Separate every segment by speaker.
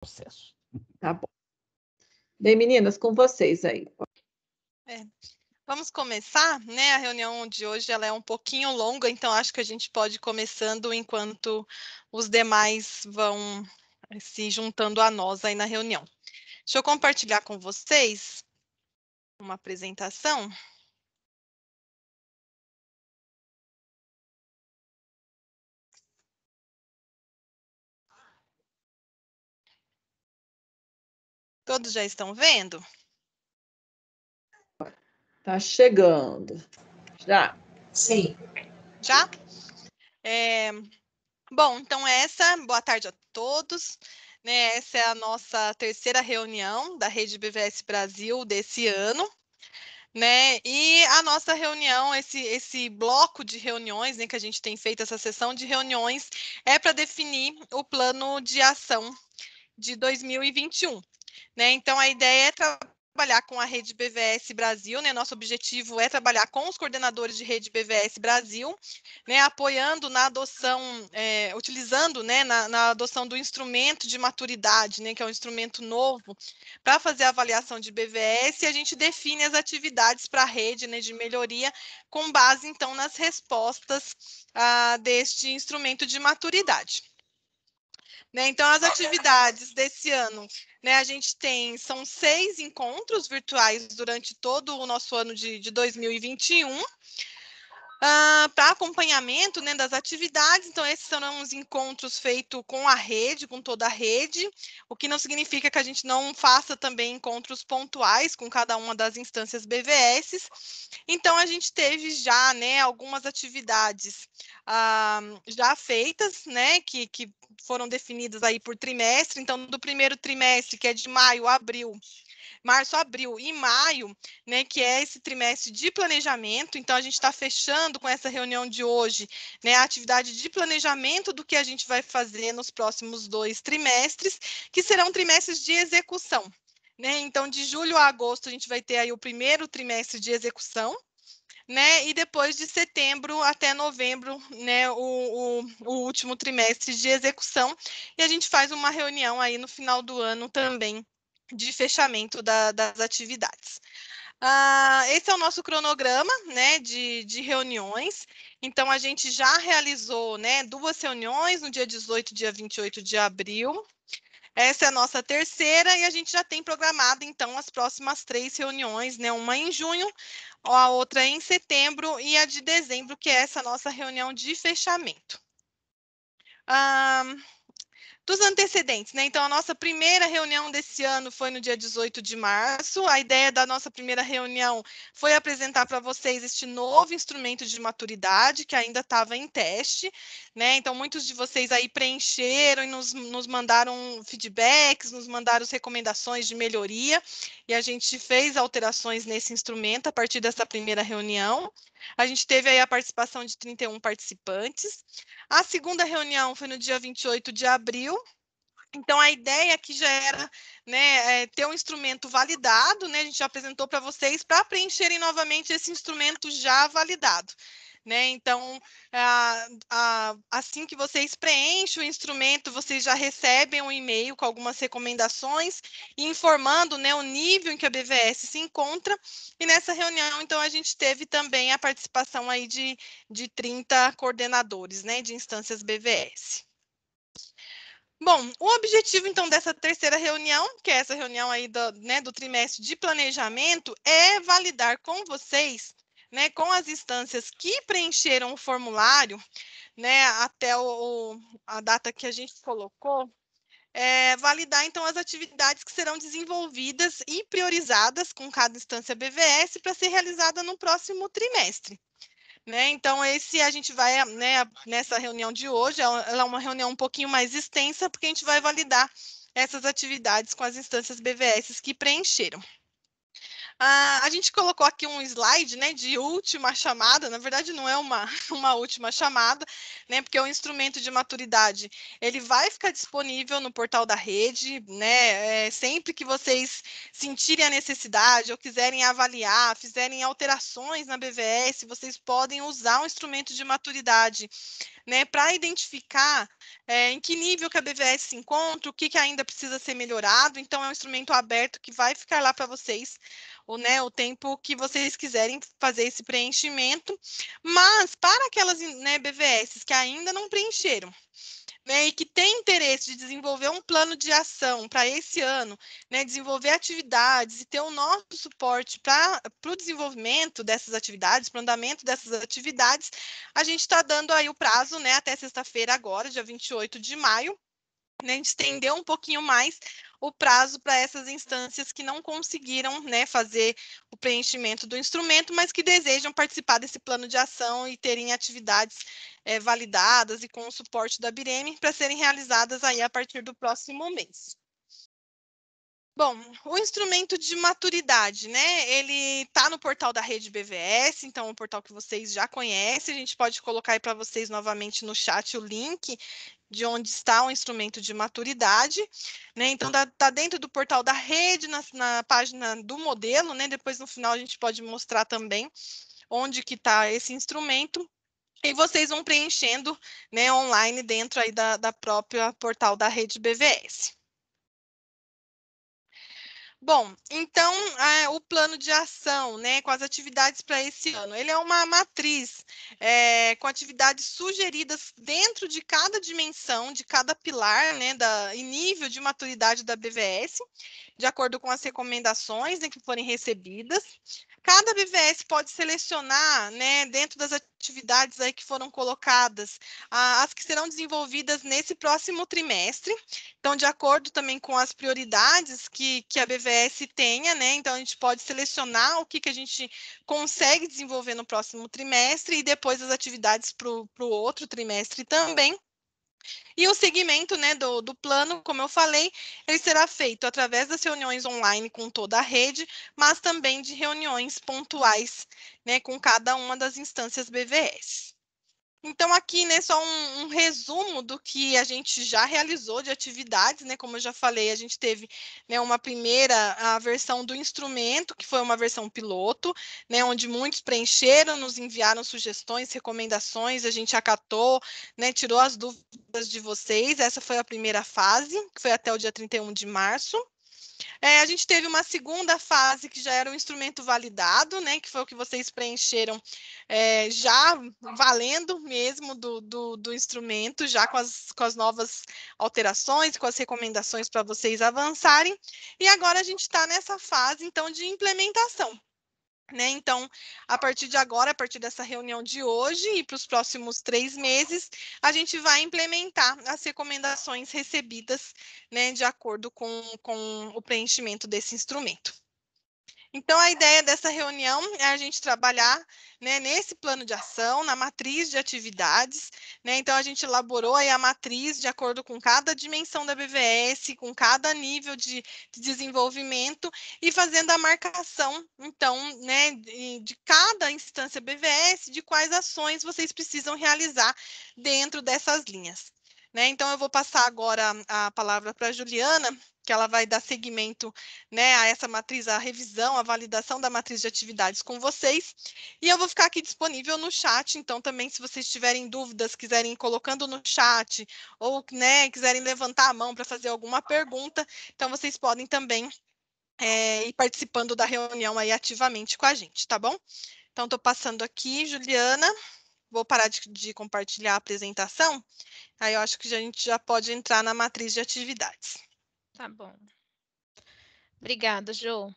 Speaker 1: processo. Tá bom. Bem, meninas, com vocês aí.
Speaker 2: É. Vamos começar, né? A reunião de hoje ela é um pouquinho longa, então acho que a gente pode ir começando enquanto os demais vão se juntando a nós aí na reunião. Deixa eu compartilhar com vocês uma
Speaker 1: apresentação. Todos já estão vendo? Tá chegando. Já. Sim.
Speaker 2: Já? É... Bom, então é essa, boa tarde a todos. Né, essa é a nossa terceira reunião da Rede BVS Brasil desse ano. Né? E a nossa reunião, esse, esse bloco de reuniões né, que a gente tem feito, essa sessão de reuniões, é para definir o plano de ação de 2021. Né? Então, a ideia é trabalhar com a rede BVS Brasil, né? Nosso objetivo é trabalhar com os coordenadores de rede BVS Brasil, né? Apoiando na adoção, é, utilizando, né? Na, na, adoção do instrumento de maturidade, né? Que é um instrumento novo para fazer a avaliação de BVS. E a gente define as atividades para a rede, né? De melhoria com base então nas respostas ah, deste instrumento de maturidade. Né? Então, as atividades desse ano, né, a gente tem, são seis encontros virtuais durante todo o nosso ano de, de 2021, Uh, ah, para acompanhamento né, das atividades, então esses são os encontros feitos com a rede, com toda a rede, o que não significa que a gente não faça também encontros pontuais com cada uma das instâncias BVS. Então a gente teve já né, algumas atividades uh, já feitas, né, que, que foram definidas aí por trimestre, então do primeiro trimestre, que é de maio a abril, março, abril e maio, né, que é esse trimestre de planejamento. Então, a gente está fechando com essa reunião de hoje né, a atividade de planejamento do que a gente vai fazer nos próximos dois trimestres, que serão trimestres de execução. Né? Então, de julho a agosto, a gente vai ter aí o primeiro trimestre de execução, né? E depois de setembro até novembro, né? O, o, o, último trimestre de execução. E a gente faz uma reunião aí no final do ano também de fechamento da, das atividades. Ah, esse é o nosso cronograma né, de, de, reuniões. Então, a gente já realizou né, duas reuniões no dia 18 e dia 28 de abril. Essa é a nossa terceira e a gente já tem programado, então, as próximas três reuniões, né? Uma em junho, a outra em setembro e a de dezembro, que é essa nossa reunião de fechamento. Ah, dos antecedentes, né? Então, a nossa primeira reunião desse ano foi no dia 18 de março. A ideia da nossa primeira reunião foi apresentar para vocês este novo instrumento de maturidade que ainda estava em teste, né? Então, muitos de vocês aí preencheram e nos, nos mandaram feedbacks, nos mandaram recomendações de melhoria e a gente fez alterações nesse instrumento a partir dessa primeira reunião. A gente teve aí a participação de 31 participantes. A segunda reunião foi no dia 28 de abril, então, a ideia aqui já era né, é, ter um instrumento validado, né, a gente já apresentou para vocês, para preencherem novamente esse instrumento já validado né? Então, a, a, assim que vocês preenchem o instrumento, vocês já recebem um e-mail com algumas recomendações, informando né, o nível em que a BVS se encontra. E nessa reunião, então, a gente teve também a participação aí de, de 30 coordenadores né, de instâncias BVS. Bom, o objetivo então dessa terceira reunião, que é essa reunião aí do, né, do trimestre de planejamento, é validar com vocês né, com as instâncias que preencheram o formulário, né, até o, a data que a gente colocou, é, validar então as atividades que serão desenvolvidas e priorizadas com cada instância BVS para ser realizada no próximo trimestre. Né? Então, esse a gente vai, né, nessa reunião de hoje, ela é uma reunião um pouquinho mais extensa, porque a gente vai validar essas atividades com as instâncias BVS que preencheram. Ah, a gente colocou aqui um slide né, de última chamada, na verdade não é uma, uma última chamada, né, porque o instrumento de maturidade ele vai ficar disponível no portal da rede, né, é, sempre que vocês sentirem a necessidade ou quiserem avaliar, fizerem alterações na BVS, vocês podem usar o um instrumento de maturidade né, para identificar é, em que nível que a BVS se encontra, o que, que ainda precisa ser melhorado. Então, é um instrumento aberto que vai ficar lá para vocês o, né, o tempo que vocês quiserem fazer esse preenchimento. Mas, para aquelas né, BVS que ainda não preencheram, né, e que tem interesse de desenvolver um plano de ação para esse ano, né, desenvolver atividades e ter o nosso suporte para o desenvolvimento dessas atividades, para o andamento dessas atividades, a gente está dando aí o prazo né, até sexta-feira agora, dia 28 de maio, né, estender um pouquinho mais o prazo para essas instâncias que não conseguiram né, fazer o preenchimento do instrumento, mas que desejam participar desse plano de ação e terem atividades é, validadas e com o suporte da Bireme para serem realizadas aí a partir do próximo mês. Bom, o instrumento de maturidade, né? Ele está no portal da rede BVS, então o é um portal que vocês já conhecem. A gente pode colocar aí para vocês novamente no chat o link de onde está o instrumento de maturidade, né? Então está tá dentro do portal da rede, na, na página do modelo, né? Depois no final a gente pode mostrar também onde que está esse instrumento. E vocês vão preenchendo né, online dentro aí da, da própria portal da rede BVS. Bom, então é, o plano de ação, né, com as atividades para esse ano, ele é uma matriz é, com atividades sugeridas dentro de cada dimensão, de cada pilar, né, da, e nível de maturidade da BVS, de acordo com as recomendações né, que forem recebidas. Cada BVS pode selecionar, né, dentro das atividades aí que foram colocadas, a, as que serão desenvolvidas nesse próximo trimestre. Então, de acordo também com as prioridades que, que a BVS FS tenha, né? Então a gente pode selecionar o que, que a gente consegue desenvolver no próximo trimestre e depois as atividades para o outro trimestre também. E o segmento né, do, do plano, como eu falei, ele será feito através das reuniões online com toda a rede, mas também de reuniões pontuais né, com cada uma das instâncias BVS. Então, aqui, né, só um, um, resumo do que a gente já realizou de atividades, né? Como eu já falei, a gente teve né, uma primeira a versão do instrumento, que foi uma versão piloto, né? Onde muitos preencheram, nos enviaram sugestões, recomendações, a gente acatou, né? Tirou as dúvidas de vocês. Essa foi a primeira fase, que foi até o dia 31 de março. É, a gente teve uma segunda fase que já era um instrumento validado, né? Que foi o que vocês preencheram é, já valendo mesmo do, do, do instrumento, já com as, com as novas alterações, com as recomendações para vocês avançarem. E agora a gente está nessa fase, então, de implementação. Né? Então, a partir de agora, a partir dessa reunião de hoje e para os próximos três meses, a gente vai implementar as recomendações recebidas né, de acordo com, com o preenchimento desse instrumento. Então, a ideia dessa reunião é a gente trabalhar né, nesse plano de ação, na matriz de atividades. Né? Então, a gente elaborou aí a matriz de acordo com cada dimensão da BVS, com cada nível de, de desenvolvimento e fazendo a marcação, então, né, de, de cada instância BVS, de quais ações vocês precisam realizar dentro dessas linhas. Né? Então, eu vou passar agora a, palavra para a Juliana, que ela vai dar seguimento né, a essa matriz, a revisão, a validação da matriz de atividades com vocês. E eu vou ficar aqui disponível no chat, então também se vocês tiverem dúvidas, quiserem ir colocando no chat, ou né, quiserem levantar a mão para fazer alguma pergunta, então vocês podem também é, ir participando da reunião aí ativamente com a gente, tá bom? Então, estou passando aqui, Juliana. Juliana vou parar de, de, compartilhar a apresentação. Aí eu acho que a gente já pode entrar na matriz de atividades.
Speaker 3: Tá bom. Obrigada, Jo.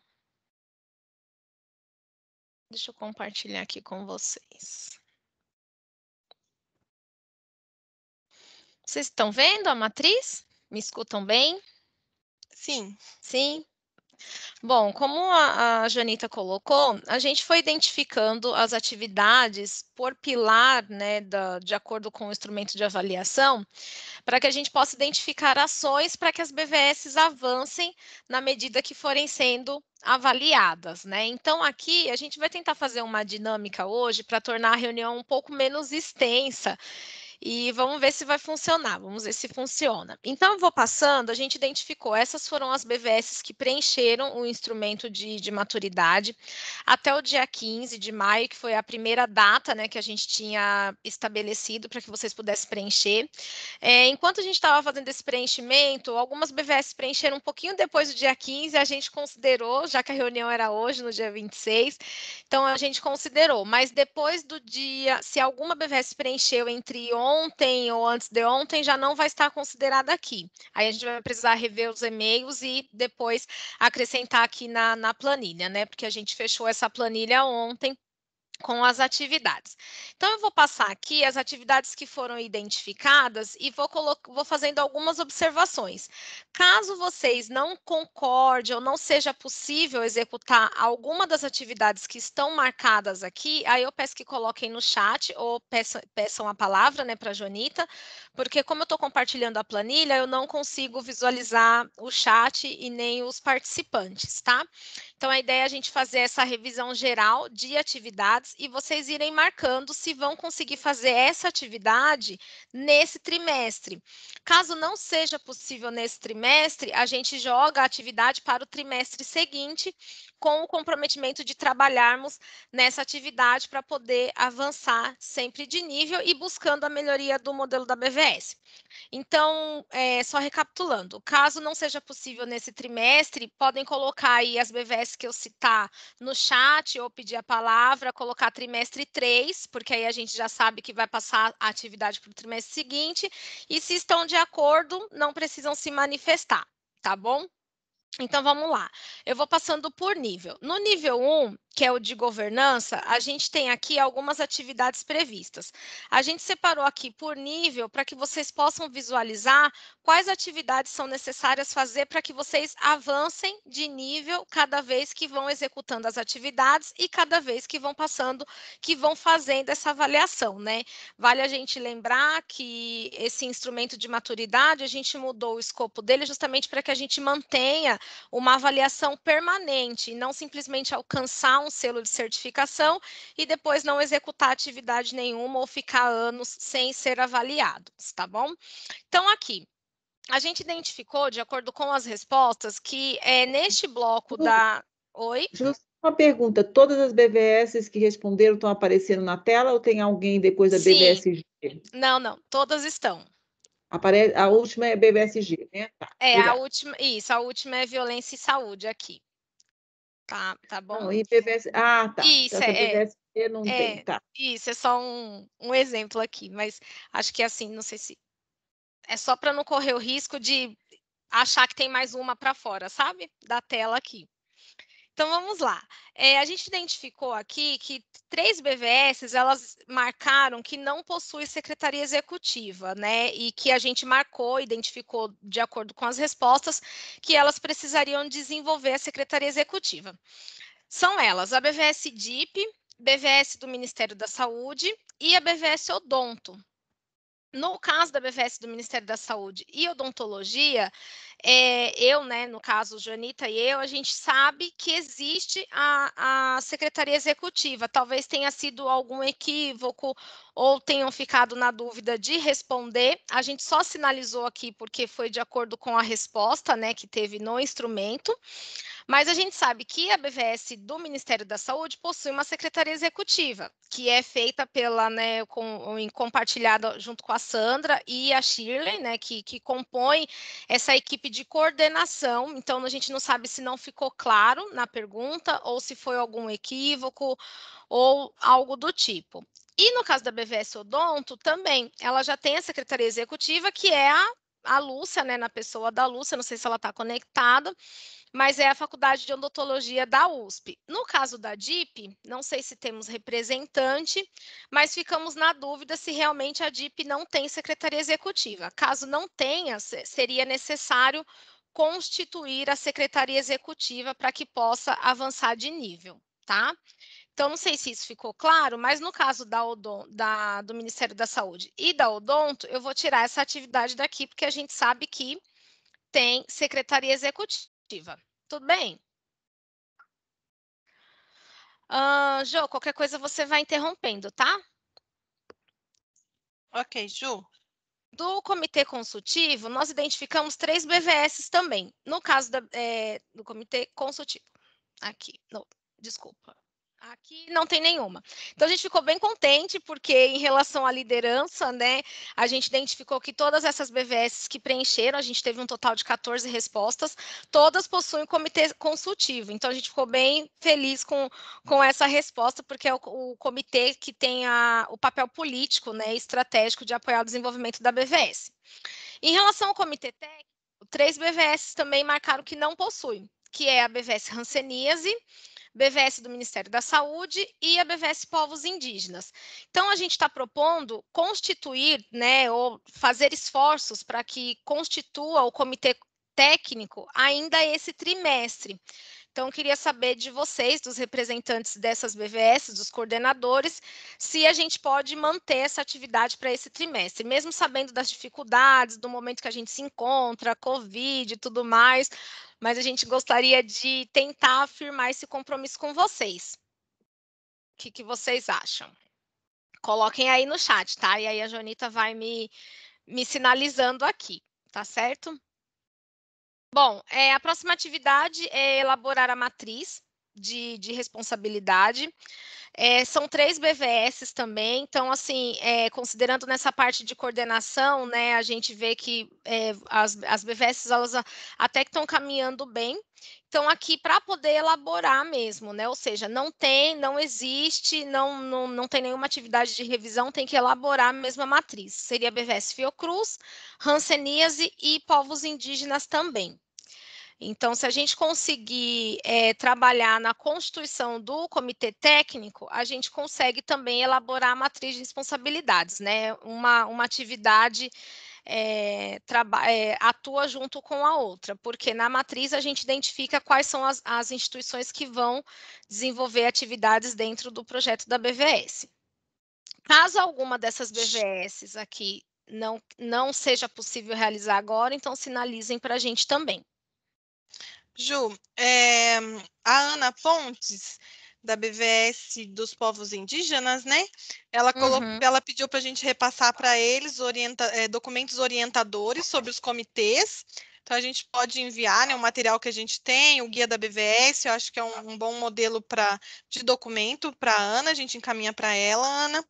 Speaker 3: Deixa eu compartilhar aqui com vocês. Vocês estão vendo a matriz? Me escutam bem? Sim. Sim? Bom, como a, a Janita colocou, a gente foi identificando as atividades por pilar, né, da, de acordo com o instrumento de avaliação, para que a gente possa identificar ações para que as BVSs avancem na medida que forem sendo avaliadas, né? Então aqui a gente vai tentar fazer uma dinâmica hoje para tornar a reunião um pouco menos extensa e vamos ver se vai funcionar, vamos ver se funciona. Então, vou passando, a gente identificou, essas foram as BVS que preencheram o instrumento de, de maturidade até o dia 15 de maio, que foi a primeira data né, que a gente tinha estabelecido para que vocês pudessem preencher. É, enquanto a gente estava fazendo esse preenchimento, algumas BVS preencheram um pouquinho depois do dia 15, a gente considerou, já que a reunião era hoje, no dia 26, então a gente considerou, mas depois do dia, se alguma BVS preencheu entre 11 ontem ou antes de ontem já não vai estar considerada aqui. Aí a gente vai precisar rever os e-mails e depois acrescentar aqui na, na planilha, né? Porque a gente fechou essa planilha ontem com as atividades. Então, eu vou passar aqui as atividades que foram identificadas e vou, vou fazendo algumas observações. Caso vocês não concordem ou não seja possível executar alguma das atividades que estão marcadas aqui, aí eu peço que coloquem no chat ou peçam, peçam a palavra né, para a Jonita, porque como eu estou compartilhando a planilha, eu não consigo visualizar o chat e nem os participantes, tá? Então, a ideia é a gente fazer essa revisão geral de atividades e vocês irem marcando se vão conseguir fazer essa atividade nesse trimestre. Caso não seja possível nesse trimestre, a gente joga a atividade para o trimestre seguinte, com o comprometimento de trabalharmos nessa atividade para poder avançar sempre de nível e buscando a melhoria do modelo da BVE. ABS. Então, é, só recapitulando, caso não seja possível nesse trimestre, podem colocar aí as BVS que eu citar no chat ou pedir a palavra, colocar trimestre 3, porque aí a gente já sabe que vai passar a atividade para o trimestre seguinte, e se estão de acordo, não precisam se manifestar, tá bom? Então vamos lá, eu vou passando por nível. No nível 1, que é o de governança, a gente tem aqui algumas atividades previstas. A gente separou aqui por nível para que vocês possam visualizar quais atividades são necessárias fazer para que vocês avancem de nível cada vez que vão executando as atividades e cada vez que vão passando, que vão fazendo essa avaliação, né? Vale a gente lembrar que esse instrumento de maturidade, a gente mudou o escopo dele justamente para que a gente mantenha uma avaliação permanente e não simplesmente alcançar um selo de certificação e depois não executar atividade nenhuma ou ficar anos sem ser avaliados, tá bom? Então, aqui, a gente identificou, de acordo com as respostas, que é neste bloco da. Oi?
Speaker 1: uma pergunta: todas as BVS que responderam estão aparecendo na tela ou tem alguém depois da BVSG?
Speaker 3: Não, não, todas estão.
Speaker 1: Apare... A última é BBSG,
Speaker 3: né? Tá, é, a última, isso, a última é violência e saúde aqui. Tá, tá bom. Não, e BBS... Ah, tá. Isso, é. é. BBSG não é, tem, tá. Isso, é só um, um exemplo aqui, mas acho que assim, não sei se. É só para não correr o risco de achar que tem mais uma para fora, sabe? Da tela aqui. Então vamos lá. É, a gente identificou aqui que três BVS elas marcaram que não possui secretaria executiva, né? E que a gente marcou, identificou de acordo com as respostas que elas precisariam desenvolver a secretaria executiva. São elas a BVS DIP, BVS do Ministério da Saúde e a BVS Odonto, no caso da BVS do Ministério da Saúde e odontologia, é, eu, né, no caso, Joanita e eu, a gente sabe que existe a, a secretaria executiva. Talvez tenha sido algum equívoco ou tenham ficado na dúvida de responder. A gente só sinalizou aqui porque foi de acordo com a resposta né, que teve no instrumento. Mas a gente sabe que a BVS do Ministério da Saúde possui uma secretaria executiva, que é feita pela, né, com, compartilhada junto com a Sandra e a Shirley, né, que, que compõe essa equipe de coordenação. Então, a gente não sabe se não ficou claro na pergunta ou se foi algum equívoco ou algo do tipo. E no caso da BVS Odonto, também, ela já tem a secretaria executiva, que é a, a Lúcia, né, na pessoa da Lúcia, não sei se ela está conectada, mas é a Faculdade de Odontologia da USP. No caso da DIP, não sei se temos representante, mas ficamos na dúvida se realmente a DIP não tem secretaria executiva. Caso não tenha, seria necessário constituir a secretaria executiva para que possa avançar de nível, tá? Então, não sei se isso ficou claro, mas no caso da, Odon, da do Ministério da Saúde e da Odonto, eu vou tirar essa atividade daqui, porque a gente sabe que tem secretaria executiva. Tudo bem? Uh, Jô, qualquer coisa você vai interrompendo, tá? Ok, Ju. Do comitê consultivo, nós identificamos três BVSs também, no caso da, é, do comitê consultivo. Aqui, desculpa. Aqui não tem nenhuma. Então a gente ficou bem contente, porque em relação à liderança, né, a gente identificou que todas essas BVS que preencheram, a gente teve um total de 14 respostas, todas possuem comitê consultivo. Então a gente ficou bem feliz com, com essa resposta, porque é o, o comitê que tem a, o papel político né, estratégico de apoiar o desenvolvimento da BVS. Em relação ao comitê técnico, três BVS também marcaram que não possuem, que é a BVS Hanseníase BVS do Ministério da Saúde e a BVS Povos Indígenas. Então, a gente está propondo constituir, né, ou fazer esforços para que constitua o comitê técnico ainda esse trimestre. Então, queria saber de vocês, dos representantes dessas BVS, dos coordenadores, se a gente pode manter essa atividade para esse trimestre, mesmo sabendo das dificuldades, do momento que a gente se encontra, Covid e tudo mais, mas a gente gostaria de tentar afirmar esse compromisso com vocês. O que, que vocês acham? Coloquem aí no chat, tá? E aí a Jonita vai me, me sinalizando aqui, tá certo? Bom, é, a próxima atividade é elaborar a matriz de, de responsabilidade. É, são três BVS também, então, assim, é, considerando nessa parte de coordenação, né, a gente vê que é, as, as BVS, elas até que estão caminhando bem, estão aqui para poder elaborar mesmo, né, ou seja, não tem, não existe, não, não, não tem nenhuma atividade de revisão, tem que elaborar a mesma matriz, seria BVS Fiocruz, Hanseníase e povos indígenas também. Então, se a gente conseguir é, trabalhar na constituição do comitê técnico, a gente consegue também elaborar a matriz de responsabilidades, né? Uma, uma atividade é, é, atua junto com a outra, porque na matriz a gente identifica quais são as, as instituições que vão desenvolver atividades dentro do projeto da BVS. Caso alguma dessas BVS aqui não, não seja possível realizar agora, então sinalizem para a gente também.
Speaker 2: Ju, é, a Ana Pontes, da BVS dos Povos Indígenas, né? Ela, colocou, uhum. ela pediu para a gente repassar para eles orienta, é, documentos orientadores sobre os comitês. Então, a gente pode enviar né, o material que a gente tem, o guia da BVS, eu acho que é um, um bom modelo pra, de documento para a Ana, a gente encaminha para ela, Ana.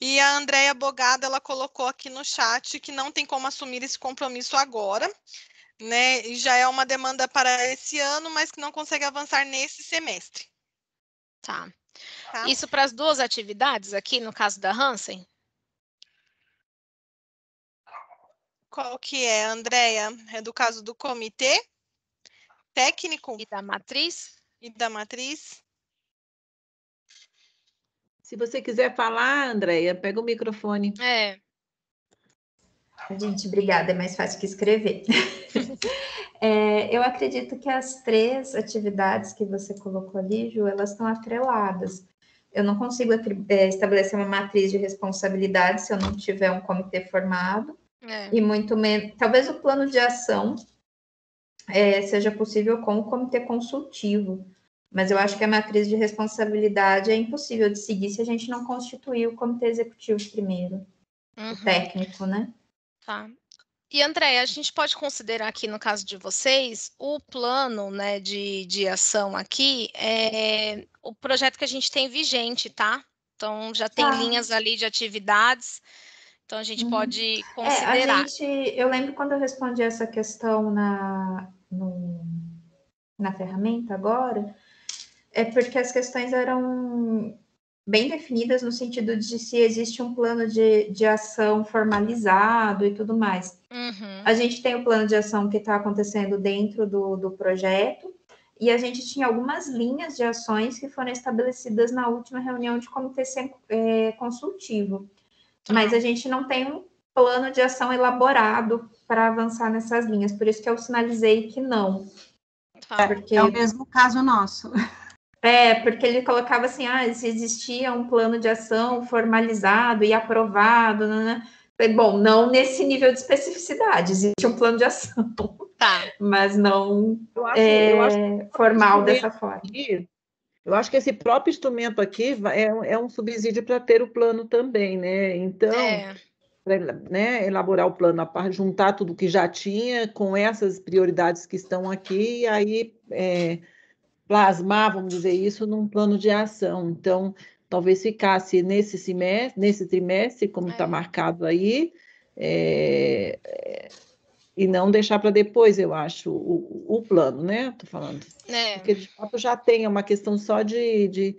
Speaker 2: E a Andréia Bogada, ela colocou aqui no chat que não tem como assumir esse compromisso agora, né? E já é uma demanda para
Speaker 3: esse ano, mas que não consegue avançar nesse semestre. Tá. tá? Isso para as duas atividades aqui, no caso da Hansen? Qual que é, Andréia? É do caso do comitê
Speaker 2: técnico? E da matriz? E da matriz?
Speaker 1: Se você quiser falar, Andréia, pega o microfone.
Speaker 4: É. Gente, obrigada, é mais fácil que escrever. é, eu acredito que as três atividades que você colocou ali, Ju, elas estão atreladas. Eu não consigo é, estabelecer uma matriz de responsabilidade se eu não tiver um comitê formado. É. E muito menos. Talvez o plano de ação é, seja possível com o comitê consultivo. Mas eu acho que a matriz de responsabilidade é impossível de seguir se a gente não constituir o comitê executivo primeiro,
Speaker 3: uhum. o técnico, né? Tá. E André, a gente pode considerar aqui no caso de vocês o plano né, de, de ação aqui é o projeto que a gente tem vigente, tá? Então já tem tá. linhas ali de atividades. Então a gente uhum. pode considerar. É, a gente,
Speaker 4: eu lembro quando eu respondi essa questão na, no, na ferramenta agora, é porque as questões eram bem definidas no sentido de se existe um plano de, de ação formalizado e tudo mais. Uhum. A gente tem o plano de ação que está acontecendo dentro do, do projeto, e a gente tinha algumas linhas de ações que foram estabelecidas na última reunião de comitê é, consultivo. Uhum. Mas a gente não tem um plano de ação elaborado para avançar nessas linhas, por isso que eu sinalizei que não. Tá. Porque... É o mesmo caso nosso. É, porque ele colocava assim, ah, se existia um plano de ação formalizado e aprovado, né? né. Bom, não nesse nível de especificidade, existe um plano de ação, tá. mas não eu acho, é, eu acho formal dessa
Speaker 1: forma. Aqui, eu acho que esse próprio instrumento aqui é, é um subsídio para ter o plano também, né? Então, é. né, elaborar o plano, juntar tudo que já tinha com essas prioridades que estão aqui, e aí é, plasmar, vamos dizer isso, num plano de ação. Então, talvez ficasse nesse semestre, nesse trimestre, como está é. marcado aí, é, é e não deixar para depois, eu acho, o, o plano, né? Estou falando. É. Porque de fato já tem, é uma questão só de, de,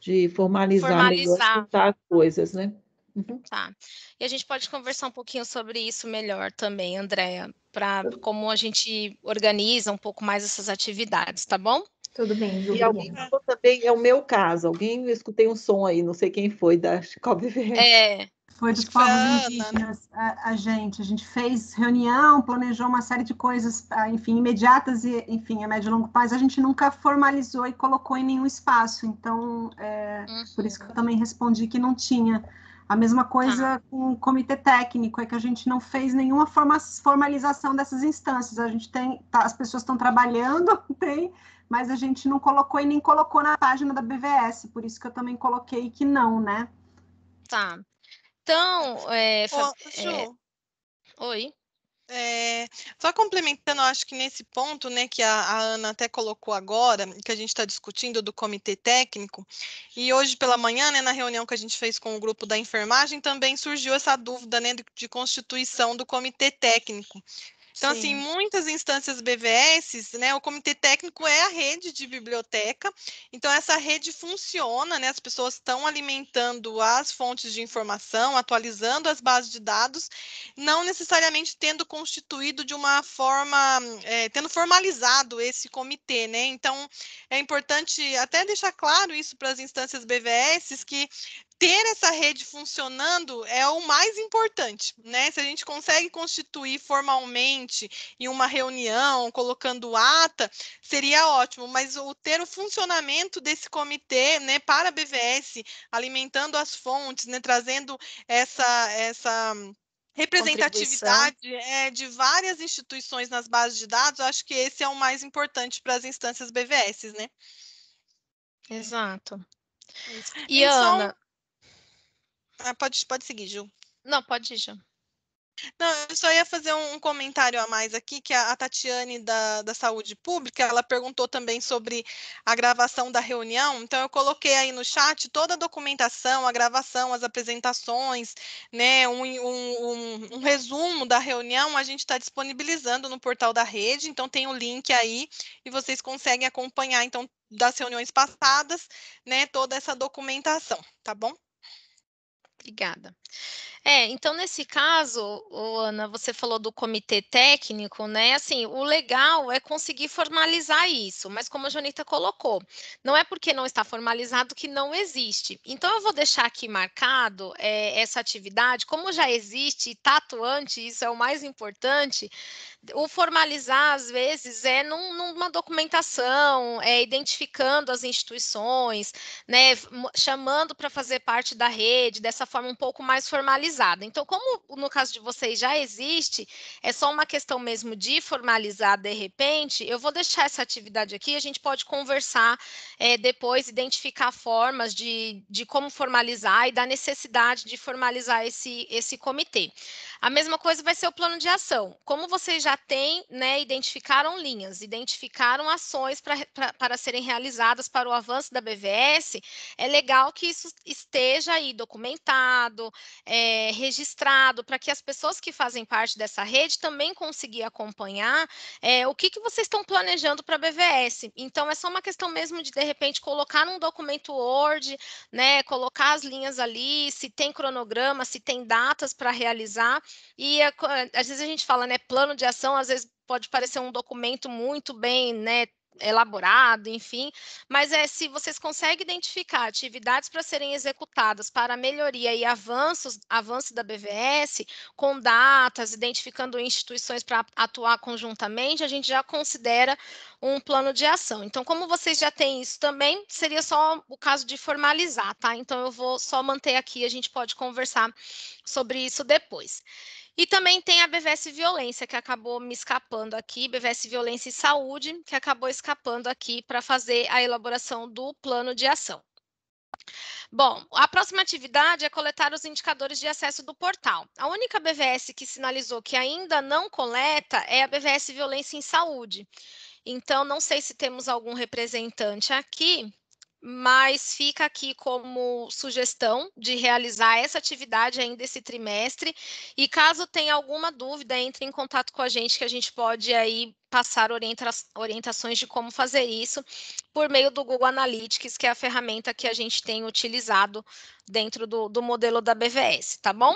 Speaker 1: de formalizar, formalizar. as coisas, né?
Speaker 3: Uhum. Tá. E a gente pode conversar um pouquinho sobre isso melhor também, Andréa, para como a gente organiza um pouco mais essas atividades, tá bom? Tudo bem, Ju. E alguém
Speaker 1: falou também, é o meu caso. Alguém escutei um som aí, não sei quem foi, da Chico
Speaker 3: É. Foi dos povos Ana, indígenas, né? a,
Speaker 2: a, gente. A gente fez reunião, planejou uma série de coisas, ah, enfim, imediatas e, enfim, a médio e longo prazo, a gente nunca formalizou e colocou em nenhum espaço. Então, é, uhum. por isso que eu uhum. também respondi que não tinha. A mesma coisa ah. com o comitê técnico, é que a gente não fez nenhuma forma, formalização dessas instâncias. A gente tem, tá, as pessoas estão trabalhando, tem, mas a gente não colocou e nem colocou na página da BVS, por isso que eu também coloquei que não, né? Tá. Então, é, Ô, Ju, é...
Speaker 3: Oi. É,
Speaker 2: só complementando, acho que nesse ponto, né, que a, a Ana até colocou agora, que a gente está discutindo do comitê técnico, e hoje pela manhã, né, na reunião que a gente fez com o grupo da enfermagem, também surgiu essa dúvida, né, de, de constituição do comitê técnico. Então, assim, Sim. assim, muitas instâncias BVS, né? O comitê técnico é a rede de biblioteca. Então, essa rede funciona, né? As pessoas estão alimentando as fontes de informação, atualizando as bases de dados, não necessariamente tendo constituído de uma forma, é, tendo formalizado esse comitê, né? Então, é importante até deixar claro isso para as instâncias BVS, que ter essa rede funcionando é o mais importante, né? Se a gente consegue constituir formalmente em uma reunião, colocando ata, seria ótimo, mas o ter o funcionamento desse comitê, né, para a BVS, alimentando as fontes, né, trazendo essa essa representatividade é, de várias instituições nas bases de dados, acho que esse é o mais importante para as instâncias BVS, né?
Speaker 3: Exato. E, e Ana,
Speaker 2: ah, pode, pode seguir, Ju. Não, pode ir, Ju. Não, eu só ia fazer um comentário a mais aqui, que a Tatiane da, da Saúde Pública, ela perguntou também sobre a gravação da reunião, então eu coloquei aí no chat toda a documentação, a gravação, as apresentações, né, um, um, um resumo da reunião, a gente está disponibilizando no portal da rede, então tem o um link aí e vocês conseguem acompanhar, então, das reuniões passadas, né, toda essa documentação,
Speaker 3: tá bom? Obrigada. É, então nesse caso, Ana, você falou do comitê técnico, né? Assim, o legal é conseguir formalizar isso, mas como a Janita colocou, não é porque não está formalizado que não existe. Então eu vou deixar aqui marcado é, essa atividade, como já existe, está atuante, isso é o mais importante o formalizar, às vezes, é num, numa documentação, é identificando as instituições, né, chamando para fazer parte da rede, dessa forma um pouco mais formalizada. Então, como no caso de vocês já existe, é só uma questão mesmo de formalizar de repente, eu vou deixar essa atividade aqui, a gente pode conversar é, depois, identificar formas de, de como formalizar e da necessidade de formalizar esse, esse comitê. A mesma coisa vai ser o plano de ação. Como vocês já já tem, né, identificaram linhas, identificaram ações pra, pra, para serem realizadas para o avanço da BVS, é legal que isso esteja aí documentado, é, registrado, para que as pessoas que fazem parte dessa rede também consigam acompanhar é, o que, que vocês estão planejando para a BVS. Então, é só uma questão mesmo de, de repente, colocar num documento Word, né, colocar as linhas ali, se tem cronograma, se tem datas para realizar, e é às vezes a gente fala, né, plano de ação às vezes pode parecer um documento muito bem, né, elaborado, enfim, mas é se vocês conseguem identificar atividades para serem executadas para melhoria e avanços, avanço da BVS, com datas, identificando instituições para atuar conjuntamente, a gente já considera um plano de ação. Então, como vocês já têm isso também, seria só o caso de formalizar, tá? Então, eu vou só manter aqui, a gente pode conversar sobre isso depois. E também tem a BVS Violência, que acabou me escapando aqui, BVS Violência e Saúde, que acabou escapando aqui para fazer a elaboração do plano de ação. Bom, a próxima atividade é coletar os indicadores de acesso do portal. A única BVS que sinalizou que ainda não coleta é a BVS Violência em Saúde. Então, não sei se temos algum representante aqui mas fica aqui como sugestão de realizar essa atividade ainda esse trimestre. E caso tenha alguma dúvida, entre em contato com a gente que a gente pode aí passar orienta orientações de como fazer isso por meio do Google Analytics, que é a ferramenta que a gente tem utilizado dentro do, do modelo da BVS, tá bom?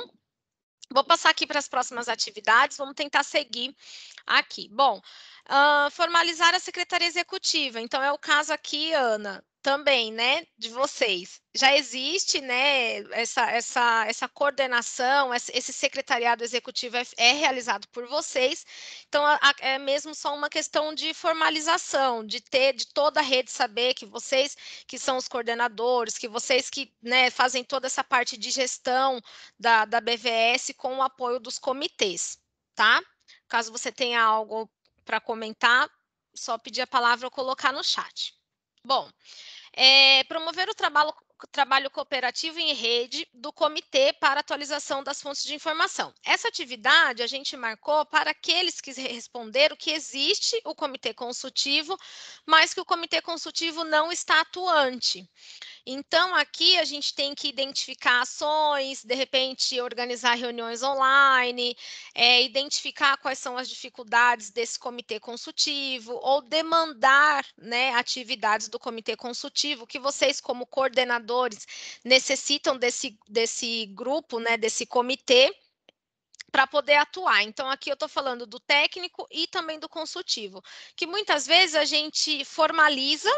Speaker 3: Vou passar aqui para as próximas atividades, vamos tentar seguir aqui. Bom, uh, formalizar a secretaria executiva. Então, é o caso aqui, Ana, também, né, de vocês. Já existe, né, essa, essa, essa coordenação, esse secretariado executivo é, é realizado por vocês, então é mesmo só uma questão de formalização, de ter, de toda a rede saber que vocês que são os coordenadores, que vocês que, né, fazem toda essa parte de gestão da, da BVS com o apoio dos comitês, tá? Caso você tenha algo para comentar, só pedir a palavra ou colocar no chat. Bom, é, promover o trabalho, trabalho cooperativo em rede do Comitê para Atualização das Fontes de Informação. Essa atividade a gente marcou para aqueles que responderam que existe o Comitê Consultivo, mas que o Comitê Consultivo não está atuante. Então, aqui a gente tem que identificar ações, de repente, organizar reuniões online, é, identificar quais são as dificuldades desse comitê consultivo, ou demandar né, atividades do comitê consultivo que vocês, como coordenadores, necessitam desse, desse grupo, né, desse comitê para poder atuar. Então, aqui eu estou falando do técnico e também do consultivo, que muitas vezes a gente formaliza,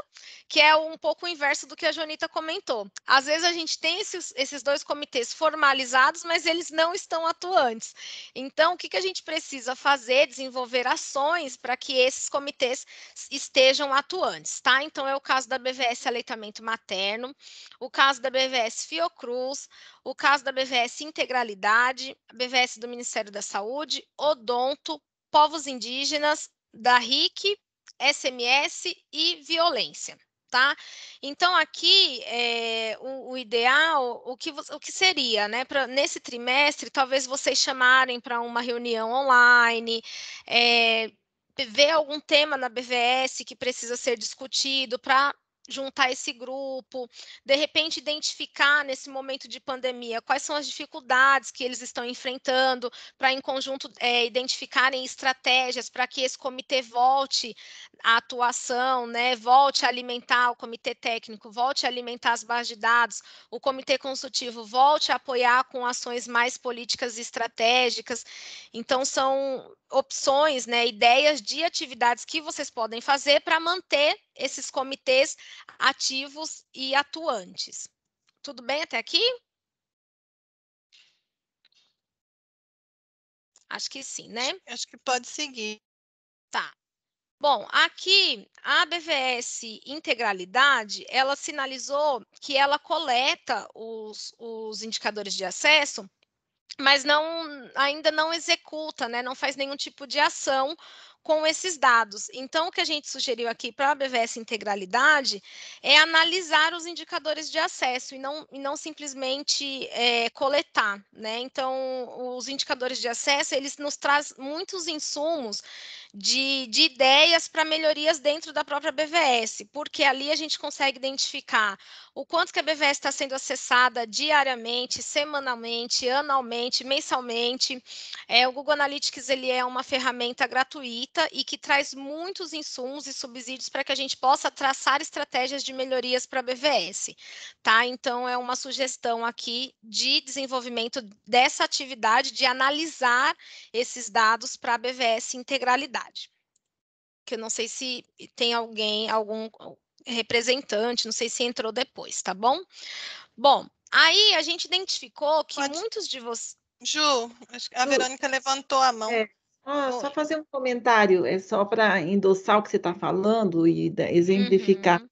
Speaker 3: que é um pouco o inverso do que a Jonita comentou. Às vezes a gente tem esses, esses dois comitês formalizados, mas eles não estão atuantes. Então, o que, que a gente precisa fazer? Desenvolver ações para que esses comitês estejam atuantes, tá? Então, é o caso da BVS Aleitamento Materno, o caso da BVS Fiocruz, o caso da BVS Integralidade, BVS do Ministério da Saúde, Odonto, Povos Indígenas, da RIC, SMS e Violência. Tá? Então, aqui, é, o, o, ideal, o que, o que seria, né? Pra, nesse trimestre, talvez vocês chamarem para uma reunião online, é, ver algum tema na BVS que precisa ser discutido para juntar esse grupo, de repente identificar nesse momento de pandemia quais são as dificuldades que eles estão enfrentando, para em conjunto é, identificarem estratégias para que esse comitê volte à atuação, né, volte a alimentar o comitê técnico, volte a alimentar as bases de dados, o comitê consultivo volte a apoiar com ações mais políticas e estratégicas. Então são opções, né, ideias de atividades que vocês podem fazer para manter esses comitês ativos e atuantes. Tudo bem até aqui? Acho que sim, né? Acho que pode seguir. Tá. Bom, aqui a BVS Integralidade, ela sinalizou que ela coleta os, os indicadores de acesso, mas não ainda não executa, né? Não faz nenhum tipo de ação com esses dados. Então, o que a gente sugeriu aqui para a BVS Integralidade é analisar os indicadores de acesso e não, e não simplesmente é, coletar. Né? Então, os indicadores de acesso, eles nos traz muitos insumos de, de ideias para melhorias dentro da própria BVS, porque ali a gente consegue identificar o quanto que a BVS está sendo acessada diariamente, semanalmente, anualmente, mensalmente. É, o Google Analytics ele é uma ferramenta gratuita e que traz muitos insumos e subsídios para que a gente possa traçar estratégias de melhorias para a BVS. Tá? Então, é uma sugestão aqui de desenvolvimento dessa atividade, de analisar esses dados para a BVS integralidade. Que eu não sei se tem alguém, algum representante, não sei se entrou depois, tá bom? Bom, aí a gente identificou que Pode... muitos de vocês. Ju, acho que a Ju. Verônica levantou a mão. É. Ah,
Speaker 1: só fazer um comentário, é só para endossar o que você está falando e exemplificar uhum.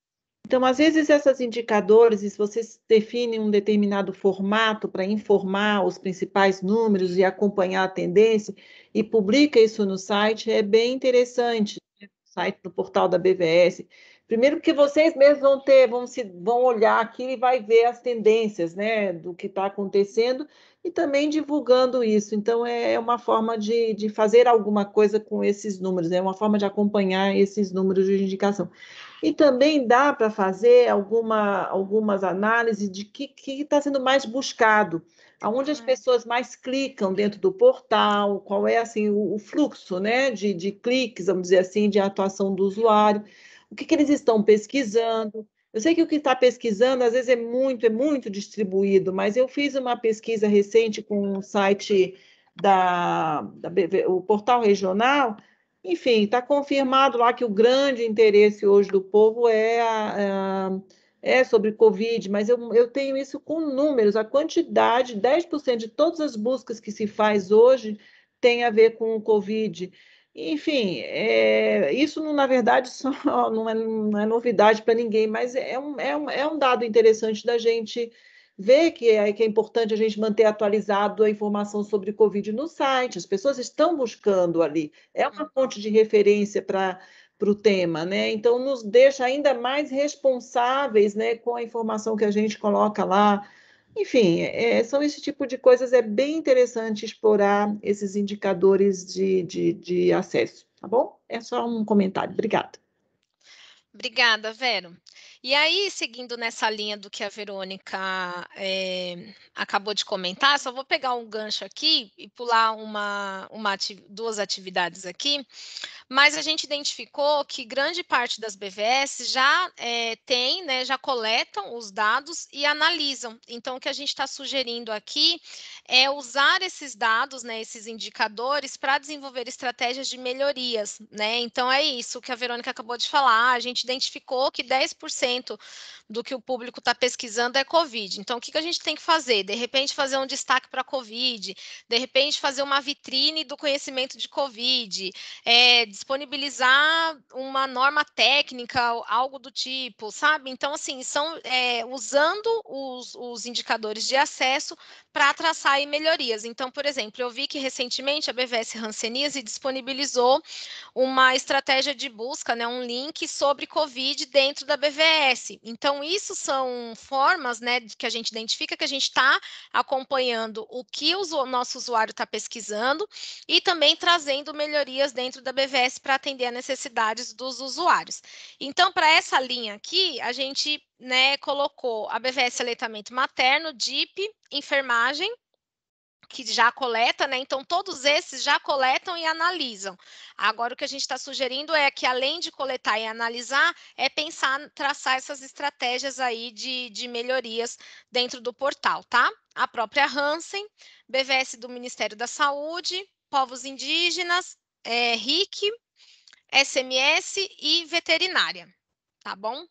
Speaker 1: Então, às vezes, esses indicadores, se vocês definem um determinado formato para informar os principais números e acompanhar a tendência, e publica isso no site, é bem interessante, né? site do portal da BVS. Primeiro porque vocês mesmos vão ter, vão, se, vão olhar aqui e vai ver as tendências né, do que está acontecendo e também divulgando isso. Então, é, é uma forma de, de fazer alguma coisa com esses números, é uma forma de acompanhar esses números de indicação. E também dá para fazer alguma, algumas análises de que está sendo mais buscado, aonde as uhum. pessoas mais clicam dentro do portal, qual é assim o, o fluxo né, de, de cliques, vamos dizer assim, de atuação do usuário, o que, que eles estão pesquisando. Eu sei que o que está pesquisando às vezes é muito, é muito distribuído, mas eu fiz uma pesquisa recente com um site da, da o portal regional enfim, está confirmado lá que o grande interesse hoje do povo é, a, a, é sobre Covid, mas eu, eu tenho isso com números, a quantidade, 10% de todas as buscas que se faz hoje tem a ver com o Covid. Enfim, é, isso na verdade só, não, é, não é novidade para ninguém, mas é um, é, um, é um dado interessante da gente vê que é, que é importante a gente manter atualizado a informação sobre Covid no site, as pessoas estão buscando ali, é uma uhum. fonte de referência para para o tema, né? Então nos deixa ainda mais responsáveis, né, com a informação que a gente coloca lá. Enfim, é, é, são esse tipo de coisas. É bem interessante explorar esses indicadores de, de, de acesso, tá bom? É só um comentário. Obrigada.
Speaker 3: Obrigada, Vero. E aí, seguindo nessa linha do que a Verônica é, acabou de comentar, só vou pegar um gancho aqui e pular uma, uma ati duas atividades aqui, mas a gente identificou que grande parte das BVS já é, tem, né, já coletam os dados e analisam. Então, o que a gente está sugerindo aqui é usar esses dados, né, esses indicadores, para desenvolver estratégias de melhorias. Né? Então, é isso que a Verônica acabou de falar. A gente identificou que 10% do que o público está pesquisando é Covid. Então, o que, que a gente tem que fazer? De repente, fazer um destaque para Covid, de repente, fazer uma vitrine do conhecimento de Covid, é, disponibilizar uma norma técnica, algo do tipo, sabe? Então, assim, são é, usando os, os indicadores de acesso para traçar aí melhorias. Então, por exemplo, eu vi que recentemente a BVS Rancenise disponibilizou uma estratégia de busca, né, um link sobre Covid dentro da BVS acontece. Então, isso são formas né, que a gente identifica que a gente está acompanhando o que o nosso usuário está pesquisando e também trazendo melhorias dentro da BVS para atender a necessidades dos usuários. Então, para essa linha aqui, a gente né, colocou a BVS aleitamento materno, DIP, enfermagem, que já coleta, né? Então, todos esses já coletam e analisam. Agora, o que a gente está sugerindo é que, além de coletar e analisar, é pensar, traçar essas estratégias aí de, de melhorias dentro do portal, tá? A própria Hansen, BVS do Ministério da Saúde, Povos Indígenas, é, RIC, SMS e Veterinária, tá bom?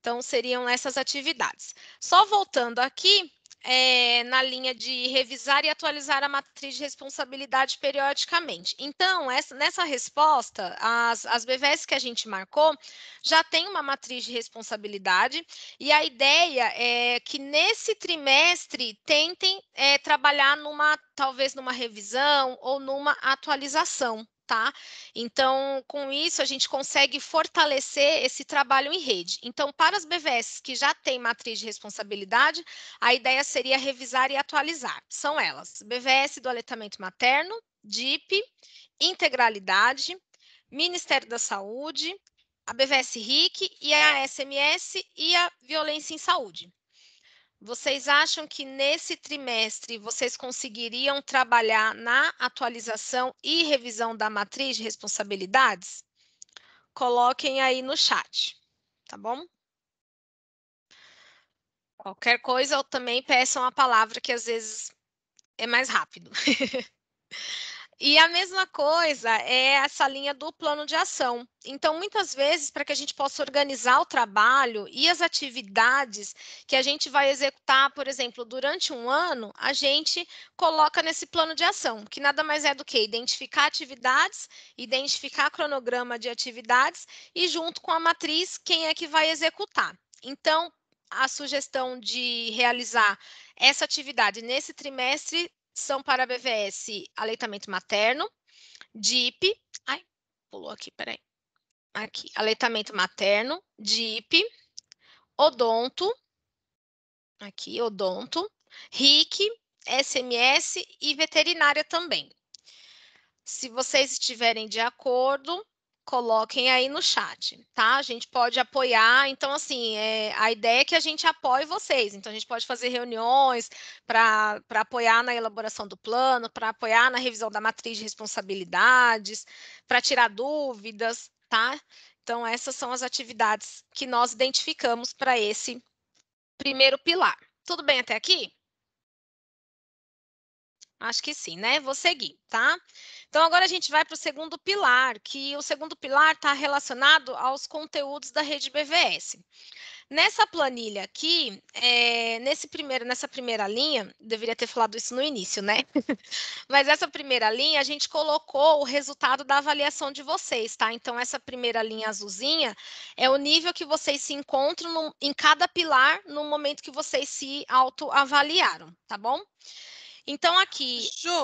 Speaker 3: Então, seriam essas atividades. Só voltando aqui, é, na linha de revisar e atualizar a matriz de responsabilidade periodicamente. Então, essa, nessa resposta, as, as BVS que a gente marcou já tem uma matriz de responsabilidade, e a ideia é que nesse trimestre tentem é, trabalhar numa, talvez numa revisão ou numa atualização tá? Então, com isso, a gente consegue fortalecer esse trabalho em rede. Então, para as BVS que já têm matriz de responsabilidade, a ideia seria revisar e atualizar. São elas: BVS do aleitamento materno, DIP, integralidade, Ministério da Saúde, a BVS RIC e a SMS e a violência em saúde. Vocês acham que nesse trimestre vocês conseguiriam trabalhar na atualização e revisão da matriz de responsabilidades? Coloquem aí no chat, tá bom? Qualquer coisa, também peçam a palavra, que às vezes é mais rápido. E a mesma coisa é essa linha do plano de ação. Então, muitas vezes, para que a gente possa organizar o trabalho e as atividades que a gente vai executar, por exemplo, durante um ano, a gente coloca nesse plano de ação, que nada mais é do que identificar atividades, identificar cronograma de atividades e, junto com a matriz, quem é que vai executar. Então, a sugestão de realizar essa atividade nesse trimestre são para BVS aleitamento materno, DIP, ai, pulou aqui, peraí. Aqui, aleitamento materno, DIP, odonto, aqui, odonto, RIC, SMS e veterinária também. Se vocês estiverem de acordo, coloquem aí no chat, tá? A gente pode apoiar. Então, assim, é, a ideia é que a gente apoie vocês. Então, a gente pode fazer reuniões para apoiar na elaboração do plano, para apoiar na revisão da matriz de responsabilidades, para tirar dúvidas, tá? Então, essas são as atividades que nós identificamos para esse primeiro pilar. Tudo bem até aqui? Acho que sim, né? Vou seguir, tá? Então, agora a gente vai para o segundo pilar, que o segundo pilar está relacionado aos conteúdos da rede BVS. Nessa planilha aqui, é, nesse primeiro, nessa primeira linha, deveria ter falado isso no início, né? Mas essa primeira linha, a gente colocou o resultado da avaliação de vocês, tá? Então, essa primeira linha azulzinha é o nível que vocês se encontram no, em cada pilar no momento que vocês se autoavaliaram, tá bom? Então, aqui. Ju.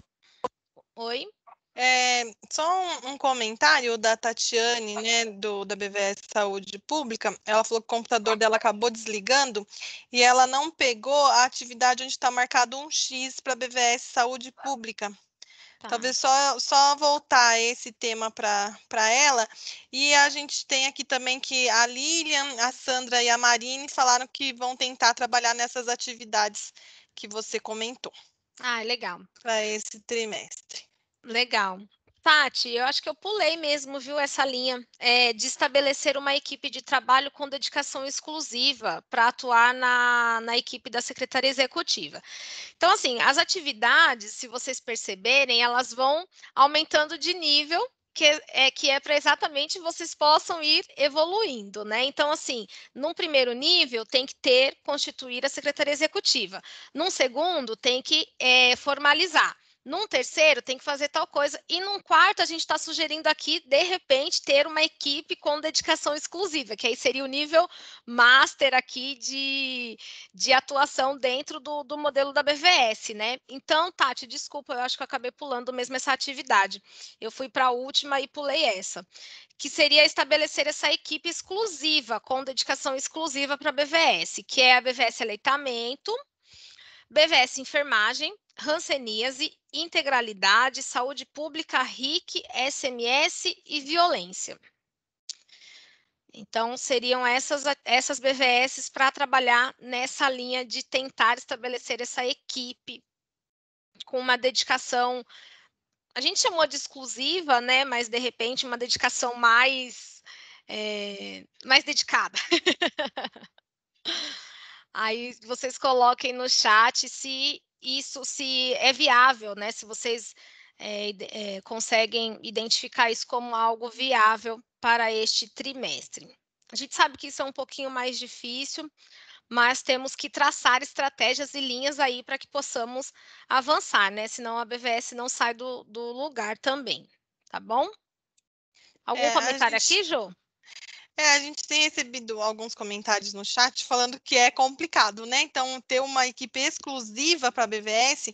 Speaker 3: Oi?
Speaker 2: É, só um, um, comentário da Tatiane, né, do, da BVS Saúde Pública. Ela falou que o computador dela acabou desligando e ela não pegou a atividade onde está marcado um X para BVS Saúde Pública. Tá. Talvez só, só voltar esse tema para ela. E a gente tem aqui também que a Lilian, a Sandra e a Marine falaram que vão tentar trabalhar nessas atividades
Speaker 3: que você comentou. Ah, legal. Para esse trimestre. Legal. Tati, eu acho que eu pulei mesmo, viu, essa linha é, de estabelecer uma equipe de trabalho com dedicação exclusiva para atuar na, na equipe da secretaria executiva. Então, assim, as atividades, se vocês perceberem, elas vão aumentando de nível que é, é, que é para exatamente vocês possam ir evoluindo, né? Então, assim, num primeiro nível tem que ter, constituir a secretaria executiva. Num segundo, tem que é, formalizar. Num terceiro, tem que fazer tal coisa. E num quarto, a gente está sugerindo aqui, de repente, ter uma equipe com dedicação exclusiva, que aí seria o nível master aqui de, de atuação dentro do, do modelo da BVS, né? Então, Tati, desculpa, eu acho que eu acabei pulando mesmo essa atividade. Eu fui para a última e pulei essa, que seria estabelecer essa equipe exclusiva, com dedicação exclusiva para a BVS, que é a BVS Eleitamento, BVS Enfermagem, Hanseníase, Integralidade, Saúde Pública, RIC, SMS e Violência. Então, seriam essas, essas BVS para trabalhar nessa linha de tentar estabelecer essa equipe com uma dedicação, a gente chamou de exclusiva, né? Mas, de repente, uma dedicação mais, é, mais dedicada. Aí vocês coloquem no chat se isso se é viável, né? Se vocês é, é, conseguem identificar isso como algo viável para este trimestre. A gente sabe que isso é um pouquinho mais difícil, mas temos que traçar estratégias e linhas aí para que possamos avançar, né? Senão a BVS não sai do, do lugar também, tá bom? Algum é, comentário gente... aqui, Jô? É, a gente
Speaker 2: tem recebido alguns comentários no chat falando que é complicado, né? Então, ter uma equipe exclusiva para a BVS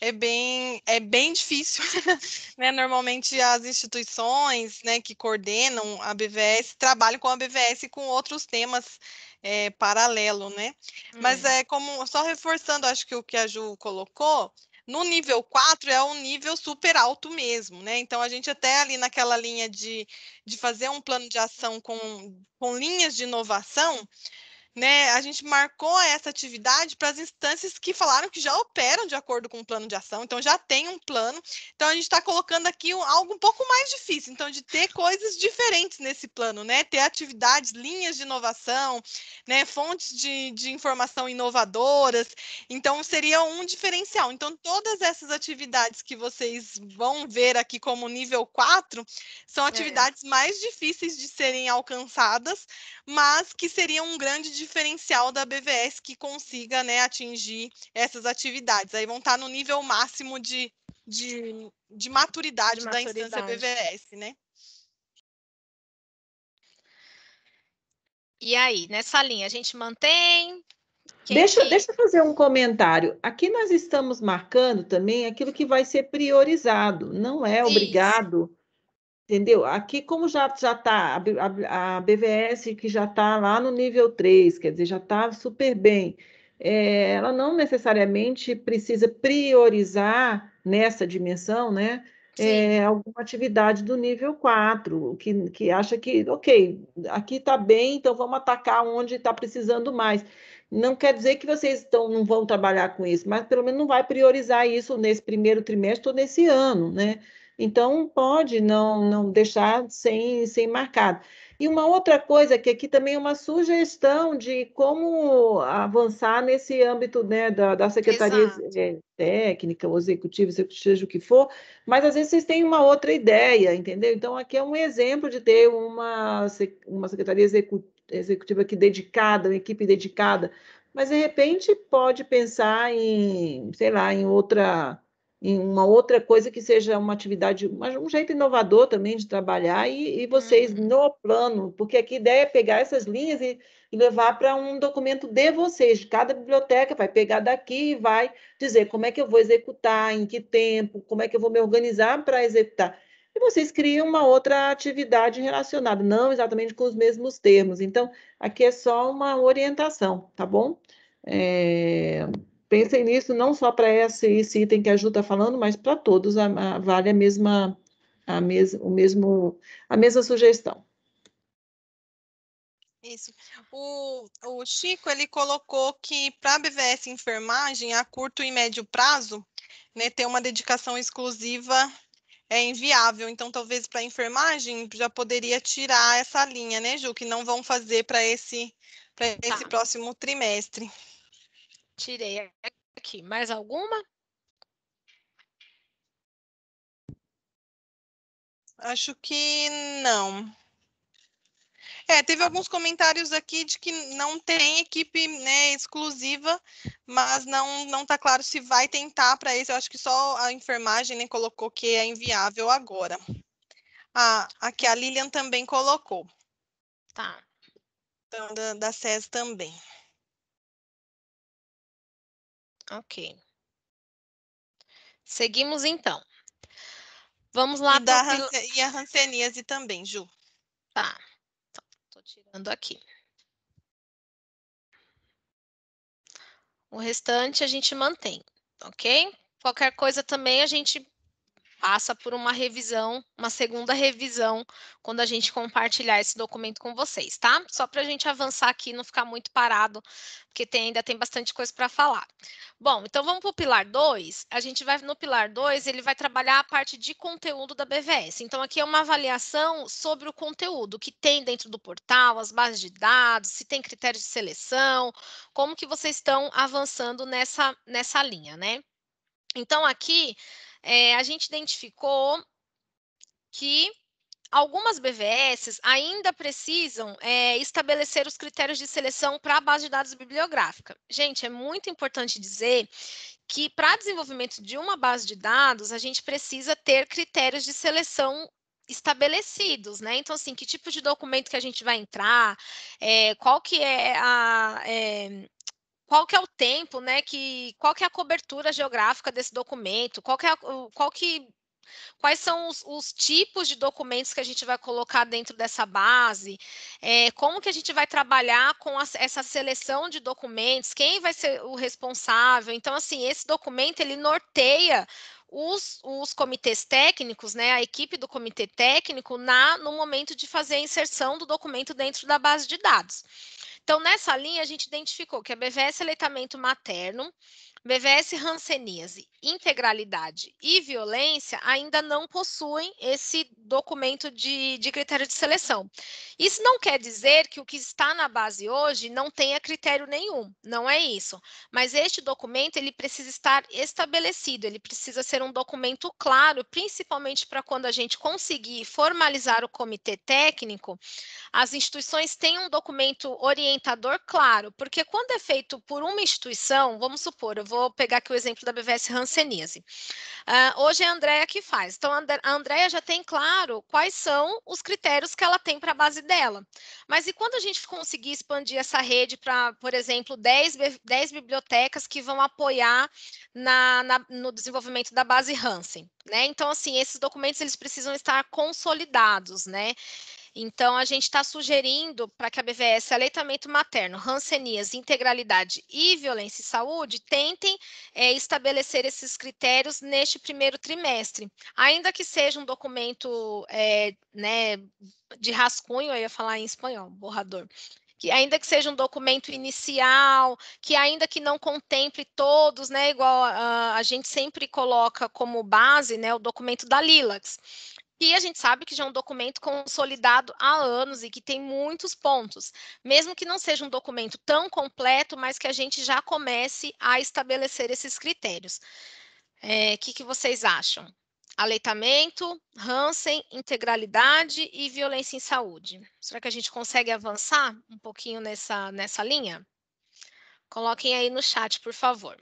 Speaker 2: é bem, é bem difícil, né? Normalmente as instituições, né, que coordenam a BVS trabalham com a BVS e com outros temas é, paralelo, né? Hum. Mas uhum. é como só reforçando, acho que o que a Ju colocou no nível 4 é um nível super alto mesmo, né? Então a gente até ali naquela linha de, de fazer um plano de ação com, com linhas de inovação, né, a gente marcou essa atividade para as instâncias que falaram que já operam de acordo com o plano de ação, então já tem um plano. Então a gente está colocando aqui um, algo um pouco mais difícil, então de ter coisas diferentes nesse plano, né, ter atividades, linhas de inovação, né, fontes de, de informação inovadoras. Então seria um diferencial. Então todas essas atividades que vocês vão ver aqui como nível 4 são é. atividades é. mais difíceis de serem alcançadas, mas que seria um grande diferencial da BVS que consiga né, atingir essas atividades. Aí vão estar no nível máximo de, de, de, maturidade, de maturidade da instância BVS,
Speaker 3: né? E aí, nessa linha, a gente mantém,
Speaker 1: deixa, deixa eu fazer um comentário. Aqui nós estamos marcando também aquilo que vai ser priorizado. Não é obrigado Isso. Entendeu? Aqui, como já está a, a, BVS, que já está lá no nível 3, quer dizer, já está super bem, é, ela não necessariamente precisa priorizar nessa dimensão, né? É, alguma atividade do nível 4, que, que acha que, ok, aqui está bem, então vamos atacar onde está precisando mais. Não quer dizer que vocês estão, não vão trabalhar com isso, mas pelo menos não vai priorizar isso nesse primeiro trimestre ou nesse ano, né? Então, pode não, não deixar sem, sem marcado. E uma outra coisa, que aqui também é uma sugestão de como avançar nesse âmbito né, da, da Secretaria Exato. É, Técnica, ou Executiva, seja o que for, mas às vezes vocês têm uma outra ideia, entendeu? Então, aqui é um exemplo de ter uma, uma Secretaria Executiva aqui dedicada, uma equipe dedicada, mas de repente pode pensar em, sei lá, em outra em uma outra coisa que seja uma atividade, mas um jeito inovador também de trabalhar, e, e vocês uhum. no plano, porque aqui a ideia é pegar essas linhas e, e levar para um documento de vocês, de cada biblioteca, vai pegar daqui e vai dizer como é que eu vou executar, em que tempo, como é que eu vou me organizar para executar. E vocês criam uma outra atividade relacionada, não exatamente com os mesmos termos. Então, aqui é só uma orientação, tá bom? É... Pensem nisso não só para esse, esse, item que a Ju está falando, mas para todos a, a, vale a mesma, a, mes, o mesmo, a mesma sugestão.
Speaker 2: Isso. O, o, Chico ele colocou que para a BVS enfermagem, a curto e médio prazo, né, ter uma dedicação exclusiva é inviável. Então, talvez para a enfermagem já poderia tirar essa linha, né, Ju? Que não vão fazer para esse, para esse tá. próximo trimestre.
Speaker 3: Tirei aqui. Mais alguma? Acho que não. É, teve alguns
Speaker 2: comentários aqui de que não tem equipe né, exclusiva, mas não não está claro se vai tentar para isso. Eu acho que só a enfermagem né, colocou que é inviável agora. Ah, aqui a Lilian também colocou. Tá. Então, da, da SES também. Ok. Seguimos então. Vamos lá. E, da pil... e a Hanseníase também, Ju. Tá. Estou tirando aqui.
Speaker 3: O restante a gente mantém, ok? Qualquer coisa também a gente passa por uma revisão, uma segunda revisão, quando a gente compartilhar esse documento com vocês, tá? Só para a gente avançar aqui, não ficar muito parado, porque tem, ainda tem bastante coisa para falar. Bom, então vamos para o pilar 2. A gente vai no pilar 2, ele vai trabalhar a parte de conteúdo da BVS. Então, aqui é uma avaliação sobre o conteúdo que tem dentro do portal, as bases de dados, se tem critérios de seleção, como que vocês estão avançando nessa, nessa linha, né? Então, aqui é, a gente identificou que algumas BVS ainda precisam é, estabelecer os critérios de seleção para a base de dados bibliográfica. Gente, é muito importante dizer que para desenvolvimento de uma base de dados, a gente precisa ter critérios de seleção estabelecidos, né? Então, assim, que tipo de documento que a gente vai entrar, é, qual que é a, é, qual que é o tempo, né, que qual que é a cobertura geográfica desse documento, qual que é a, qual que quais são os, os, tipos de documentos que a gente vai colocar dentro dessa base, é, como que a gente vai trabalhar com a, essa seleção de documentos, quem vai ser o responsável. Então, assim, esse documento ele norteia os, os comitês técnicos, né, a equipe do comitê técnico, na, no momento de fazer a inserção do documento dentro da base de dados. Então, nessa linha, a gente identificou que a BVS é aleitamento materno, BVS ranceníase, integralidade e violência ainda não possuem esse documento de, de critério de seleção. Isso não quer dizer que o que está na base hoje não tenha critério nenhum, não é isso. Mas este documento ele precisa estar estabelecido, ele precisa ser um documento claro, principalmente para quando a gente conseguir formalizar o comitê técnico, as instituições têm um documento orientador claro, porque quando é feito por uma instituição, vamos supor, eu vou vou pegar aqui o exemplo da BVS Hansenise. Uh, ah, hoje é a Andrea que faz. Então, a Andrea já tem claro quais são os critérios que ela tem para a base dela. Mas e quando a gente conseguir expandir essa rede para, por exemplo, 10, 10 bibliotecas que vão apoiar na, na, no desenvolvimento da base Hansen? Né? Então, assim, esses documentos eles precisam estar consolidados, né? Então, a gente está sugerindo para que a BVS, aleitamento materno, rancenias, integralidade e violência e saúde, tentem é, estabelecer esses critérios neste primeiro trimestre, ainda que seja um documento é, né, de rascunho, eu ia falar em espanhol, borrador, que ainda que seja um documento inicial, que ainda que não contemple todos, né, igual a, a gente sempre coloca como base, né, o documento da Lilacs. E a gente sabe que já é um documento consolidado há anos e que tem muitos pontos, mesmo que não seja um documento tão completo, mas que a gente já comece a estabelecer esses critérios. O é, que, que vocês acham? Aleitamento, Hansen, integralidade e violência em saúde. Será que a gente consegue avançar um pouquinho nessa, nessa linha? Coloquem aí no chat, por favor.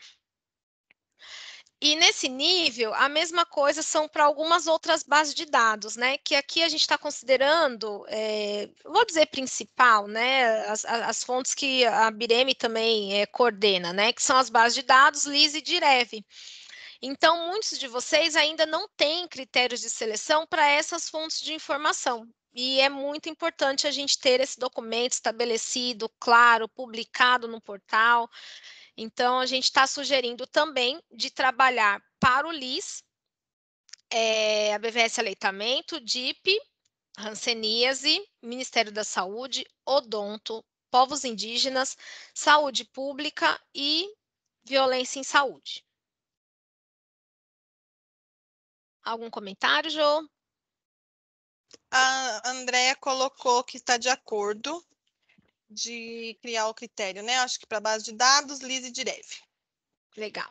Speaker 3: E nesse nível, a mesma coisa são para algumas outras bases de dados, né? Que aqui a gente está considerando, é, vou dizer principal, né? As, as, fontes que a Bireme também é, coordena, né? Que são as bases de dados LIS e DIREV. Então, muitos de vocês ainda não têm critérios de seleção para essas fontes de informação. E é muito importante a gente ter esse documento estabelecido, claro, publicado no portal. Então, a gente está sugerindo também de trabalhar para o LIS, é, a BVS Aleitamento, DIP, Hanseníase, Ministério da Saúde, Odonto, Povos Indígenas, Saúde Pública e Violência em Saúde. Algum comentário, Jo? A Andrea colocou que está de acordo de criar o critério, né? Acho que para base de dados, Liz e Direve. Legal.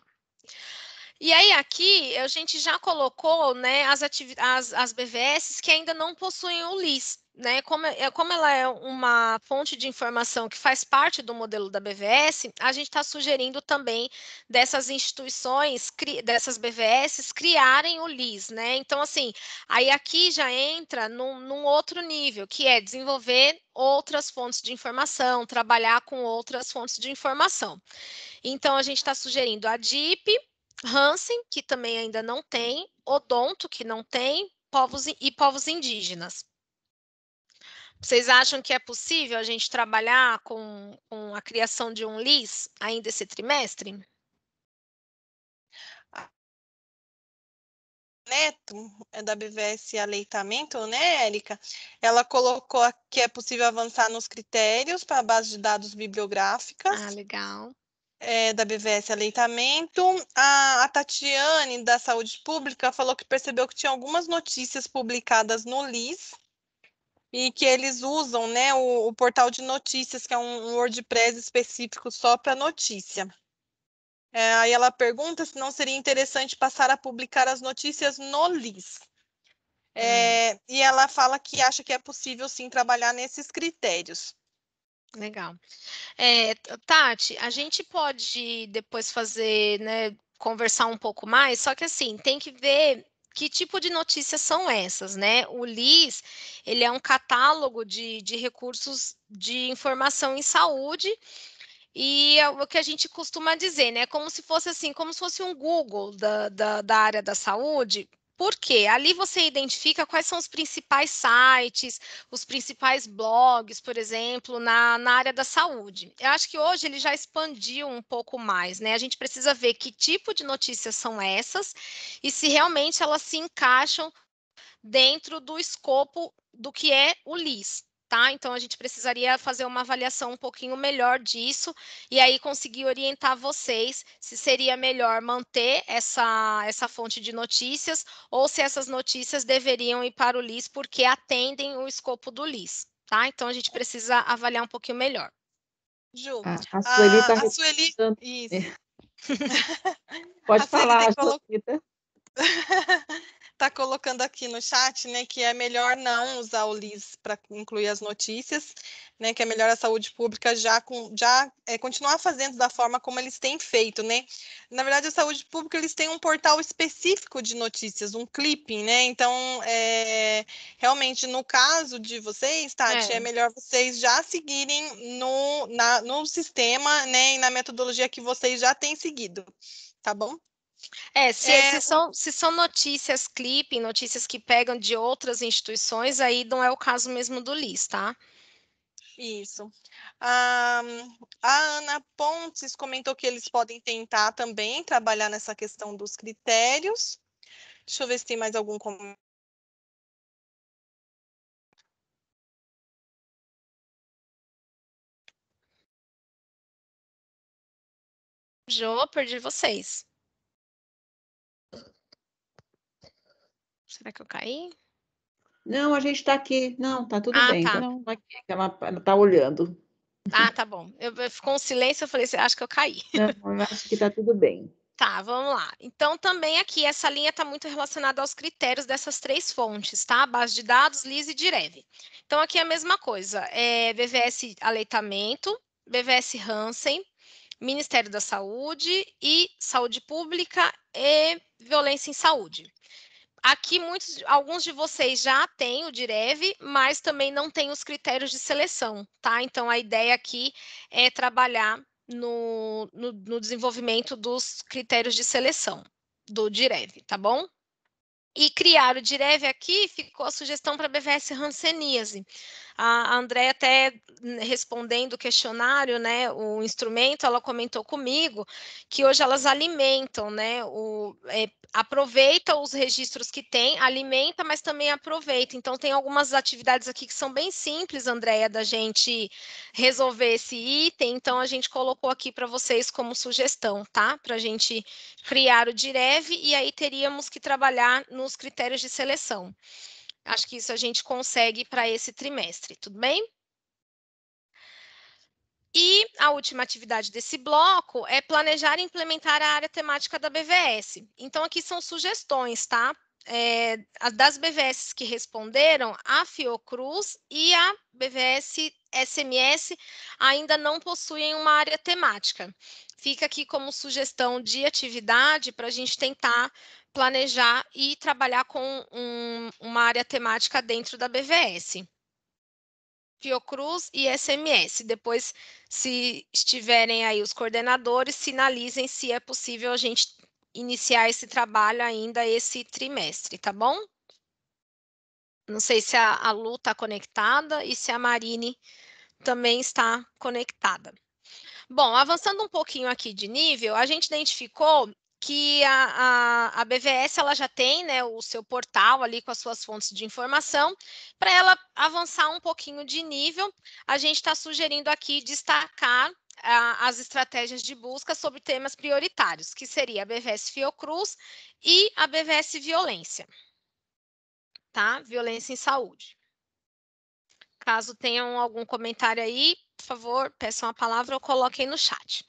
Speaker 3: E aí aqui a gente já colocou né, as, as, as BVS que ainda não possuem o LIS. Né, como, é, como ela é uma fonte de informação que faz parte do modelo da BVS, a gente está sugerindo também dessas instituições, dessas BVS, criarem o LIS, né? Então, assim, aí aqui já entra num, num outro nível, que é desenvolver outras fontes de informação, trabalhar com outras fontes de informação. Então, a gente está sugerindo a DIP, Hansen, que também ainda não tem, Odonto, que não tem, povos e povos indígenas. Vocês acham que é possível a gente trabalhar com, com a criação de um LIS ainda esse trimestre? Neto, é da BVS
Speaker 2: Aleitamento, né, Érica? Ela colocou que é possível avançar nos critérios para a base de dados bibliográficas. Ah, legal é, da BVS Aleitamento. A, a, Tatiane, da Saúde Pública, falou que percebeu que tinha algumas notícias publicadas no LIS e que eles usam né, o, o portal de notícias, que é um, um WordPress específico só para notícia. É, aí ela pergunta se não seria interessante passar a publicar as notícias no LIS. É, hum. E ela fala que acha que é possível sim trabalhar nesses critérios.
Speaker 3: Legal. É, Tati, a gente pode depois fazer, né, conversar um pouco mais, só que assim, tem que ver que tipo de notícias são essas, né? O LIS, ele é um catálogo de, de recursos de informação em saúde, e é o que a gente costuma dizer, né? Como se fosse assim, como se fosse um Google da, da, da área da saúde, porque ali você identifica quais são os principais sites, os principais blogs, por exemplo, na, na área da saúde. Eu acho que hoje ele já expandiu um pouco mais, né? A gente precisa ver que tipo de notícias são essas e se realmente elas se encaixam dentro do escopo do que é o LIS tá? Então a gente precisaria fazer uma avaliação um pouquinho melhor disso e aí conseguir orientar vocês se seria melhor manter essa, essa fonte de notícias ou se essas notícias deveriam ir para o LIS porque atendem o escopo do LIS, tá? Então a gente precisa avaliar um pouquinho melhor. Ju, ah, a, ah, tá a Sueli está a, a
Speaker 1: Sueli... Pode a falar, Sueli
Speaker 4: tá?
Speaker 2: está colocando aqui no chat, né, que é melhor não usar o LIS para incluir as notícias, né, que é melhor a saúde pública já, com, já é, continuar fazendo da forma como eles têm feito, né. Na verdade, a saúde pública eles têm um portal específico de notícias, um clipping, né. Então, é, realmente no caso de vocês, Tati, é, é melhor vocês já seguirem no, na, no sistema, né, e na metodologia que vocês já têm seguido,
Speaker 3: tá bom? É, se, é... se são, se são notícias clipping, notícias que pegam de outras instituições, aí não é o caso mesmo do LIS, tá? Isso. Ah, a Ana Pontes comentou que eles podem tentar também
Speaker 1: trabalhar nessa questão dos critérios. Deixa eu ver se tem mais algum comentário.
Speaker 3: Jô, perdi vocês. Será que eu caí?
Speaker 1: Não, a gente está aqui. Não, tá tudo ah, bem. Tá. Então, ela está tá olhando.
Speaker 3: Ah, tá bom. Eu, ficou um silêncio, eu falei, assim, acho que eu caí.
Speaker 1: Não, eu acho que está tudo bem.
Speaker 3: Tá, vamos lá. Então, também aqui, essa linha está muito relacionada aos critérios dessas três fontes, tá? Base de dados, LIS e Direve. Então, aqui é a mesma coisa. É BVS Aleitamento, BVS Hansen, Ministério da Saúde e Saúde Pública e Violência em Saúde. Aqui muitos, alguns de vocês já têm o direve, mas também não têm os critérios de seleção, tá? Então a ideia aqui é trabalhar no, no, no desenvolvimento dos critérios de seleção do direve, tá bom? E criar o direve aqui ficou a sugestão para a BVS Hanseníase. A, André até hum, respondendo o questionário, né, o instrumento, ela comentou comigo que hoje elas alimentam, né, o, é, aproveita os registros que tem, alimenta, mas também aproveita. Então tem algumas atividades aqui que são bem simples, Andréia, da gente resolver esse item. Então a gente colocou aqui para vocês como sugestão, tá? Para a gente criar o direve e aí teríamos que trabalhar nos critérios de seleção. Acho que isso a gente consegue para esse trimestre, tudo bem? E a última atividade desse bloco é planejar e implementar a área temática da BVS. Então, aqui são sugestões, tá? é, das BVS que responderam, a Fiocruz e a BVS SMS ainda não possuem uma área temática. Fica aqui como sugestão de atividade para a gente tentar planejar e trabalhar com um, uma área temática dentro da BVS. Fiocruz e SMS. Depois, se estiverem aí os coordenadores, sinalizem se é possível a gente iniciar esse trabalho ainda esse trimestre, tá bom? Não sei se a, a Lu está conectada e se a Marine também está conectada. Bom, avançando um pouquinho aqui de nível, a gente identificou que a, a, a, BVS ela já tem né, o seu portal ali com as suas fontes de informação. Para ela avançar um pouquinho de nível, a gente está sugerindo aqui destacar as estratégias de busca sobre temas prioritários, que seria a BVS Fiocruz e a BVS Violência, tá? Violência em saúde. Caso tenham algum comentário aí, por favor, peçam a palavra ou coloquem no chat.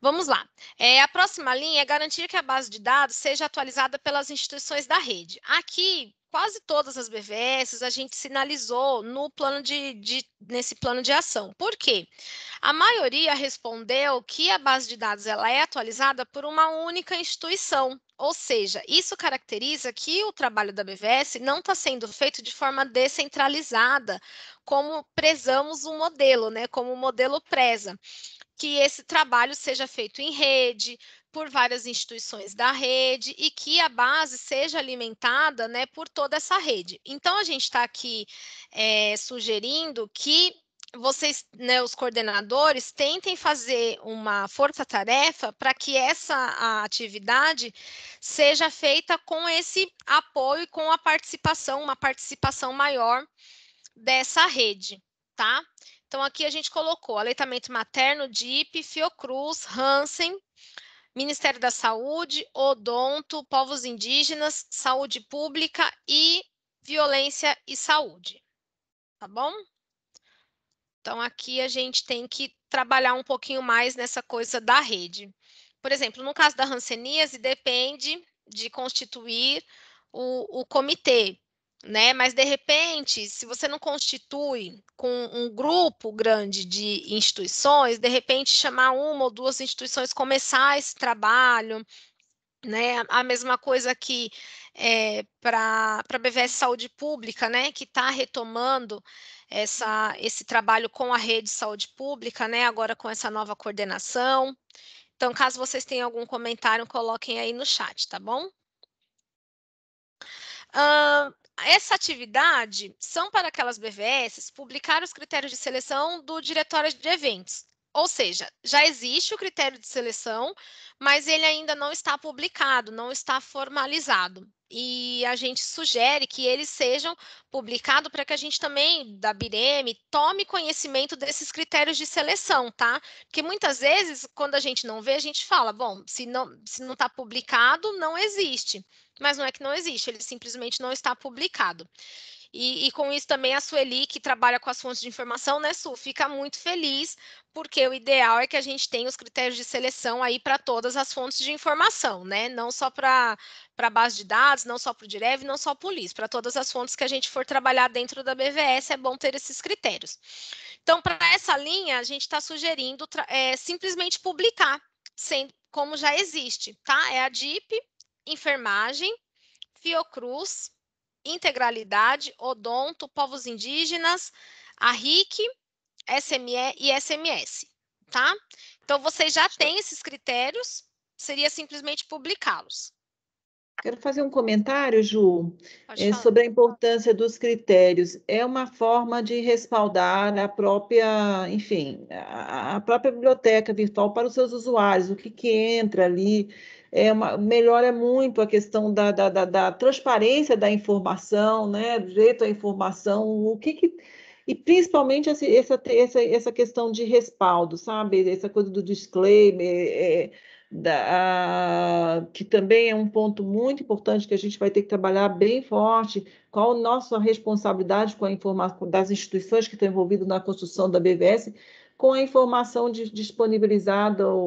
Speaker 3: Vamos lá. É, a próxima linha é garantir que a base de dados seja atualizada pelas instituições da rede. Aqui quase todas as BVS a gente sinalizou no plano de, de, nesse plano de ação. Por quê? A maioria respondeu que a base de dados ela é atualizada por uma única instituição. Ou seja, isso caracteriza que o trabalho da BVS não está sendo feito de forma descentralizada, como prezamos o um modelo, né? Como o modelo preza que esse trabalho seja feito em rede, por várias instituições da rede e que a base seja alimentada né, por toda essa rede. Então, a gente está aqui é, sugerindo que vocês, né, os coordenadores, tentem fazer uma força-tarefa para que essa atividade seja feita com esse apoio e com a participação, uma participação maior dessa rede, tá? Então, aqui a gente colocou aleitamento materno, DIP, Fiocruz, Hansen, Ministério da Saúde, Odonto, Povos Indígenas, Saúde Pública e Violência e Saúde. Tá bom? Então, aqui a gente tem que trabalhar um pouquinho mais nessa coisa da rede. Por exemplo, no caso da Hanseníase depende de constituir o, o comitê né? Mas de repente, se você não constitui com um grupo grande de instituições, de repente chamar uma ou duas instituições começar esse trabalho, né? A mesma coisa que é, eh, para a BVS Saúde Pública, né? Que está retomando essa, esse trabalho com a rede de saúde pública, né? Agora com essa nova coordenação. Então, caso vocês tenham algum comentário, coloquem aí no chat, tá bom? Uh, essa atividade são para aquelas BVS publicar os critérios de seleção do diretório de eventos. Ou seja, já existe o critério de seleção, mas ele ainda não está publicado, não está formalizado. E a gente sugere que eles sejam publicados para que a gente também, da Bireme, tome conhecimento desses critérios de seleção, tá? Porque muitas vezes, quando a gente não vê, a gente fala, bom, se não está publicado, não existe mas não é que não existe, ele simplesmente não está publicado. E, e, com isso também a Sueli, que trabalha com as fontes de informação, né, Su, fica muito feliz, porque o ideal é que a gente tenha os critérios de seleção aí para todas as fontes de informação, né? Não só para a base de dados, não só para o Direv, não só para o LIS, para todas as fontes que a gente for trabalhar dentro da BVS é bom ter esses critérios. Então, para essa linha, a gente está sugerindo é, simplesmente publicar, sem, como já existe, tá? É a DIP, enfermagem, Fiocruz, Integralidade, Odonto, Povos Indígenas, a RIC, SME e SMS, tá? Então, vocês já têm esses critérios, seria simplesmente publicá-los.
Speaker 1: Quero fazer um comentário, Ju, é, sobre a importância dos critérios. É uma forma de respaldar a própria, enfim, a, a própria biblioteca virtual para os seus usuários, o que, que entra ali, é uma, melhora é muito a questão da, da, da, da transparência da informação, né? direito à informação, o que, que e principalmente essa, essa, essa questão de respaldo, sabe? Essa coisa do disclaimer, é, da, a, que também é um ponto muito importante que a gente vai ter que trabalhar bem forte. Qual a nossa responsabilidade com a informação das instituições que estão envolvidas na construção da BVS com a informação de, disponibilizada ou,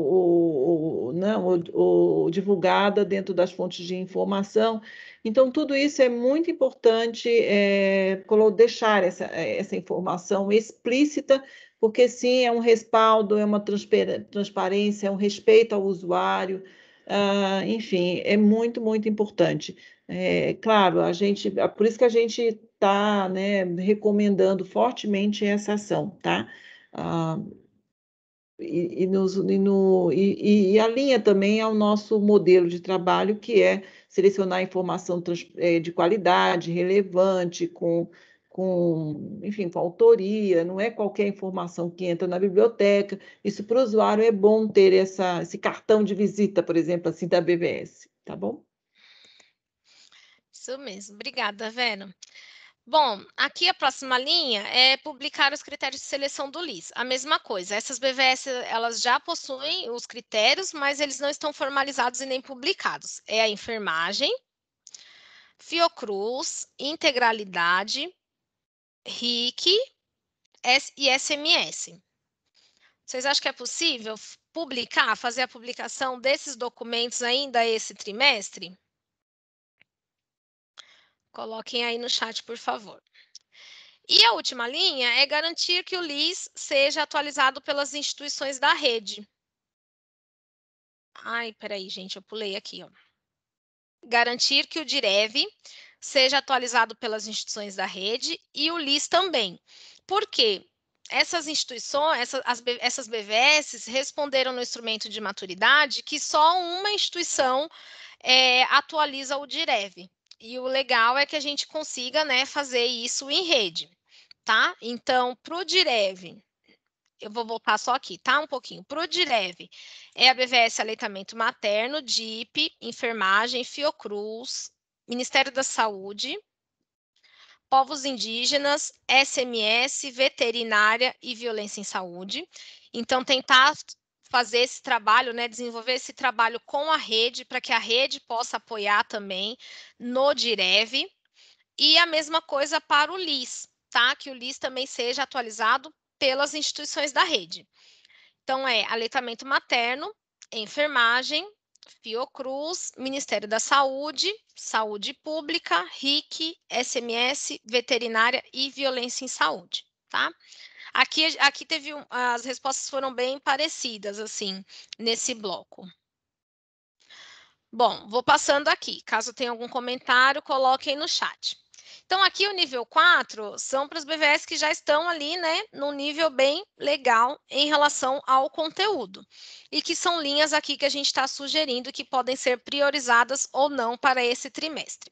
Speaker 1: ou, não, né, ou, ou, divulgada dentro das fontes de informação. Então, tudo isso é muito importante é, deixar essa, é, essa informação explícita, porque sim, é um respaldo, é uma transparência, é um respeito ao usuário. Uh, enfim, é muito, muito importante. É, claro, a gente, por isso que a gente está né, recomendando fortemente essa ação, tá? Ah, e, e, nos, e, no, e, e, alinha também ao é nosso modelo de trabalho, que é selecionar informação trans, é, de qualidade, relevante, com, com, enfim, com autoria, não é qualquer informação que entra na biblioteca. Isso para o usuário é bom ter essa, esse cartão de visita, por exemplo, assim, da BBS, tá bom?
Speaker 3: Isso mesmo. Obrigada, Vera. Bom, aqui a próxima linha é publicar os critérios de seleção do LIS. A mesma coisa, essas BVS elas já possuem os critérios, mas eles não estão formalizados e nem publicados. É a enfermagem, Fiocruz, integralidade, RIC e SMS. Vocês acham que é possível publicar, fazer a publicação desses documentos ainda esse trimestre? Coloquem aí no chat, por favor. E a última linha é garantir que o LIS seja atualizado pelas instituições da rede. Ai, peraí, gente, eu pulei aqui. Ó. Garantir que o DIREV seja atualizado pelas instituições da rede e o LIS também. Por quê? essas instituições, essas, as, essas BVS responderam no instrumento de maturidade que só uma instituição é, atualiza o DIREV. E o legal é que a gente consiga né, fazer isso em rede, tá? Então, para o Direv, eu vou voltar só aqui, tá? Um pouquinho. Para o Direv, é a BVS Aleitamento Materno, DIP, Enfermagem, Fiocruz, Ministério da Saúde, Povos Indígenas, SMS, Veterinária e Violência em Saúde. Então, tentar fazer esse trabalho, né, desenvolver esse trabalho com a rede, para que a rede possa apoiar também no Direv, e a mesma coisa para o LIS, tá? Que o LIS também seja atualizado pelas instituições da rede. Então, é aleitamento materno, enfermagem, Fiocruz, Ministério da Saúde, Saúde Pública, RIC, SMS, Veterinária e Violência em Saúde, tá? Aqui, aqui teve um, as respostas foram bem parecidas assim nesse bloco. Bom, vou passando aqui. Caso tenha algum comentário, coloquem no chat. Então, aqui o nível 4 são para os BVS que já estão ali, né, num nível bem legal em relação ao conteúdo. E que são linhas aqui que a gente está sugerindo que podem ser priorizadas ou não para esse trimestre.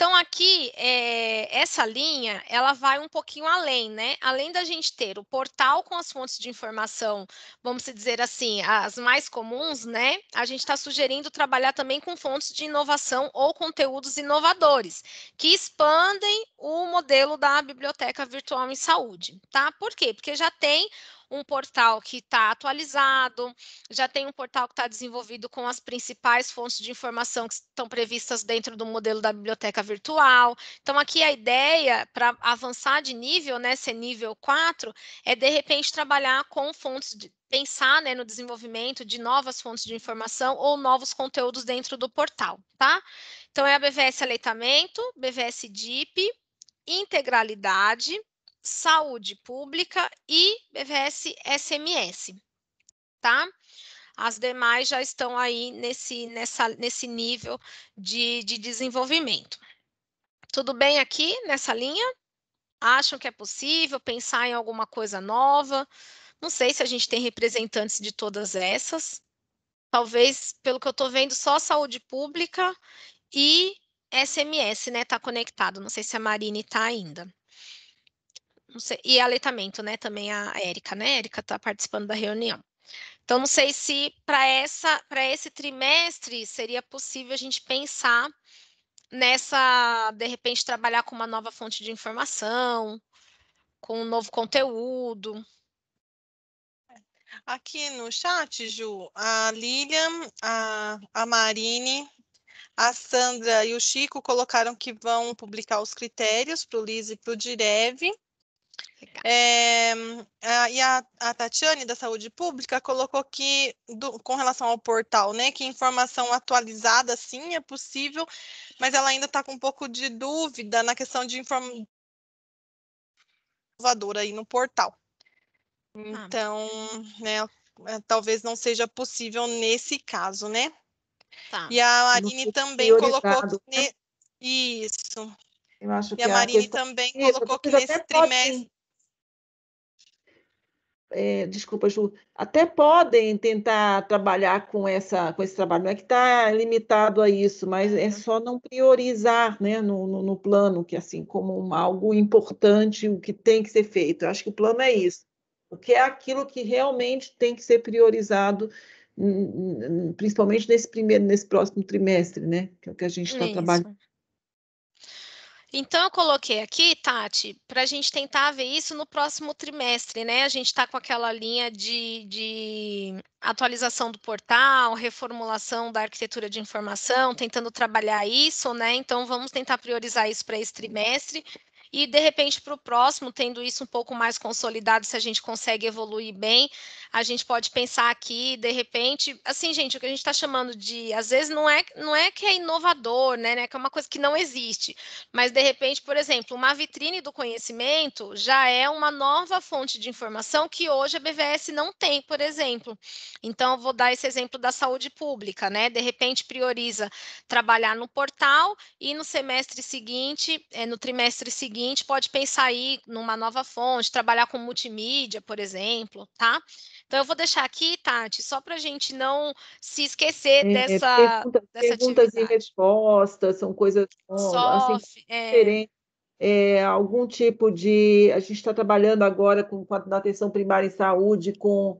Speaker 3: Então, aqui, é, essa linha, ela vai um pouquinho além, né? Além da gente ter o portal com as fontes de informação, vamos dizer assim, as mais comuns, né? A gente está sugerindo trabalhar também com fontes de inovação ou conteúdos inovadores, que expandem o modelo da biblioteca virtual em saúde, tá? Por quê? Porque já tem um portal que está atualizado, já tem um portal que está desenvolvido com as principais fontes de informação que estão previstas dentro do modelo da biblioteca virtual. Então, aqui a ideia para avançar de nível, né, ser nível 4, é de repente trabalhar com fontes de, pensar né, no desenvolvimento de novas fontes de informação ou novos conteúdos dentro do portal, tá? Então, é a BVS Aleitamento, BVS DIP, integralidade, saúde pública e BVS SMS, tá? As demais já estão aí nesse, nessa, nesse nível de, de desenvolvimento. Tudo bem aqui nessa linha? Acham que é possível pensar em alguma coisa nova? Não sei se a gente tem representantes de todas essas. Talvez, pelo que eu estou vendo, só saúde pública e SMS, né? Está conectado. Não sei se a Marine está ainda sei, e aleitamento, né? Também a Érica, né? Érica está participando da reunião. Então, não sei se para esse trimestre seria possível a gente pensar nessa, de repente, trabalhar com uma nova fonte de informação, com um novo conteúdo.
Speaker 2: Aqui no chat, Ju, a
Speaker 3: Lilian, a, a
Speaker 2: Marine, a Sandra e o Chico colocaram que vão publicar os critérios para o LIS e para o DIREV. É, a, e a, a, Tatiane, da Saúde Pública, colocou que, com relação ao portal, né, que informação atualizada, sim, é possível, mas ela ainda está com um pouco de dúvida na questão de informação aí no portal. Ah, então, ah. né, é, talvez não seja possível nesse caso, né? Tá. E a Aline também colocou... Né? Isso,
Speaker 5: eu acho e que a Marine
Speaker 2: questão... também é Isso, colocou que nesse trimestre. Podem...
Speaker 1: É, desculpa, Ju, até podem tentar trabalhar com, essa, com esse trabalho, não é que está limitado a isso, mas é uhum. só não priorizar né, no, no, no plano, que assim, como um, algo importante, o que tem que ser feito. Eu acho que o plano é isso, porque é aquilo que realmente tem que ser priorizado, principalmente nesse primeiro, nesse próximo trimestre, né? Que é o que a gente está trabalhando.
Speaker 3: Então, eu coloquei aqui, Tati, para a gente tentar ver isso no próximo trimestre, né? A gente está com aquela linha de, de, atualização do portal, reformulação da arquitetura de informação, tentando trabalhar isso, né? Então, vamos tentar priorizar isso para esse trimestre. E, de repente, para o próximo, tendo isso um pouco mais consolidado, se a gente consegue evoluir bem, a gente pode pensar aqui, de repente, assim, gente, o que a gente está chamando de, às vezes não é, não é que é inovador, né, né, que é uma coisa que não existe, mas de repente, por exemplo, uma vitrine do conhecimento já é uma nova fonte de informação que hoje a BVS não tem, por exemplo. Então, vou dar esse exemplo da saúde pública, né, de repente prioriza trabalhar no portal e no semestre seguinte, é, no trimestre seguinte, pode pensar aí numa nova fonte, trabalhar com multimídia, por exemplo, tá? Então eu vou deixar aqui, Tati, só para a gente não se esquecer é, dessa, pergunta,
Speaker 1: dessa perguntas atividade. e respostas, são coisas só, assim, é... diferentes. É, algum tipo de. A gente está trabalhando agora com, quanto a atenção primária em saúde, com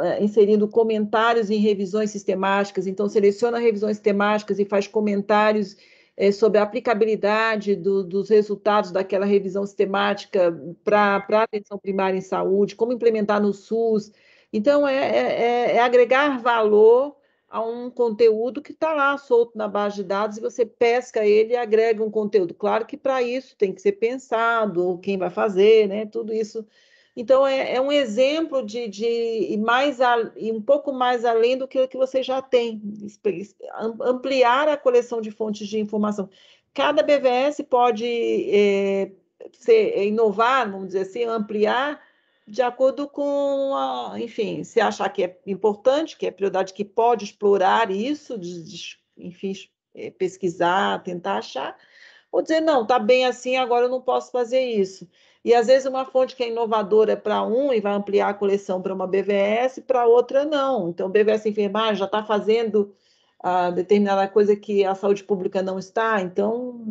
Speaker 1: é, inserindo comentários em revisões sistemáticas, então seleciona revisões sistemáticas e faz comentários é, sobre a aplicabilidade do, dos resultados daquela revisão sistemática para a atenção primária em saúde, como implementar no SUS, então, é, é, é, é agregar valor a um conteúdo que está lá solto na base de dados e você pesca ele e agrega um conteúdo. Claro que para isso tem que ser pensado, quem vai fazer, né? Tudo isso. Então, é, é um exemplo de, de mais a, um pouco mais além do que, que você já tem, ampliar a coleção de fontes de informação. Cada BVS pode é, ser, eh, inovar, vamos dizer assim, ampliar de acordo com a, enfim, se achar que é importante, que é prioridade, que pode explorar isso, de, de, enfim, é, pesquisar, tentar achar, ou dizer, não, está bem assim, agora eu não posso fazer isso. E às vezes uma fonte que é inovadora para um e vai ampliar a coleção para uma BVS, para outra não. Então, BVS Enfermagem já está fazendo ah, determinada coisa que a saúde pública não está, então,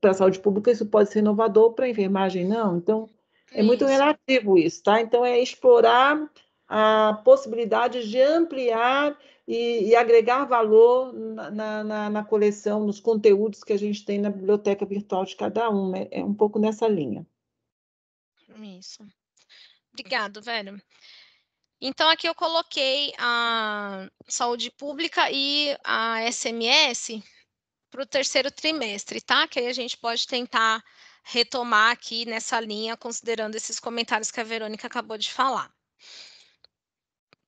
Speaker 1: para a saúde pública isso pode ser inovador, para a enfermagem não. Então, é muito relativo isso, tá? Então, é explorar a possibilidade de ampliar e, e agregar valor na, na, na, coleção, nos conteúdos que a gente tem na biblioteca virtual de cada um. É, é um pouco nessa linha.
Speaker 3: Isso. Obrigado, Vera. Então, aqui eu coloquei a saúde pública e a SMS para o terceiro trimestre, tá? Que aí a gente pode tentar retomar aqui nessa linha, considerando esses comentários que a Verônica acabou de falar.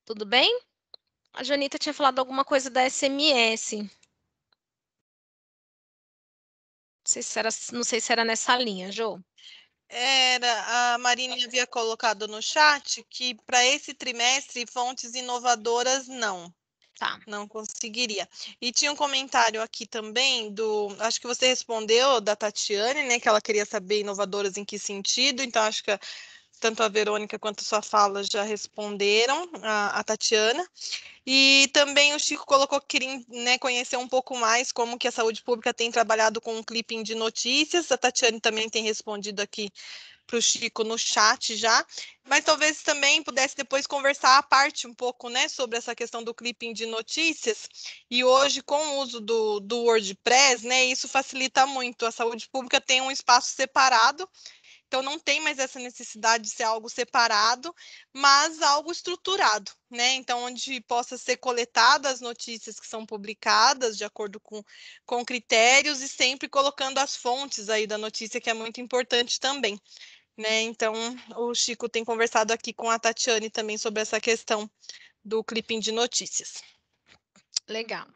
Speaker 3: Tudo bem? A Janita tinha falado alguma coisa da SMS. Não sei se era, não sei se era nessa
Speaker 2: linha, Jo. Era, a Marina havia colocado no chat que para esse trimestre fontes inovadoras não. Tá, não conseguiria. E tinha um comentário aqui também do. Acho que você respondeu da Tatiane, né? Que ela queria saber inovadoras em que sentido. Então, acho que tanto a Verônica quanto a sua fala já responderam a, a Tatiana. E também o Chico colocou que queria né, conhecer um pouco mais como que a saúde pública tem trabalhado com o um clipping de notícias. A Tatiane também tem respondido aqui para o Chico no chat já, mas talvez também pudesse depois conversar a parte um pouco, né, sobre essa questão do clipping de notícias. E hoje, com o uso do, do WordPress, né, isso facilita muito. A saúde pública tem um espaço separado então não tem mais essa necessidade de ser algo separado, mas algo estruturado, né? Então onde possa ser coletadas as notícias que são publicadas de acordo com, com critérios e sempre colocando as fontes aí da notícia que é muito importante também. Né? Então, o Chico tem conversado aqui com a Tatiane também
Speaker 3: sobre essa questão do clipping de notícias. Legal.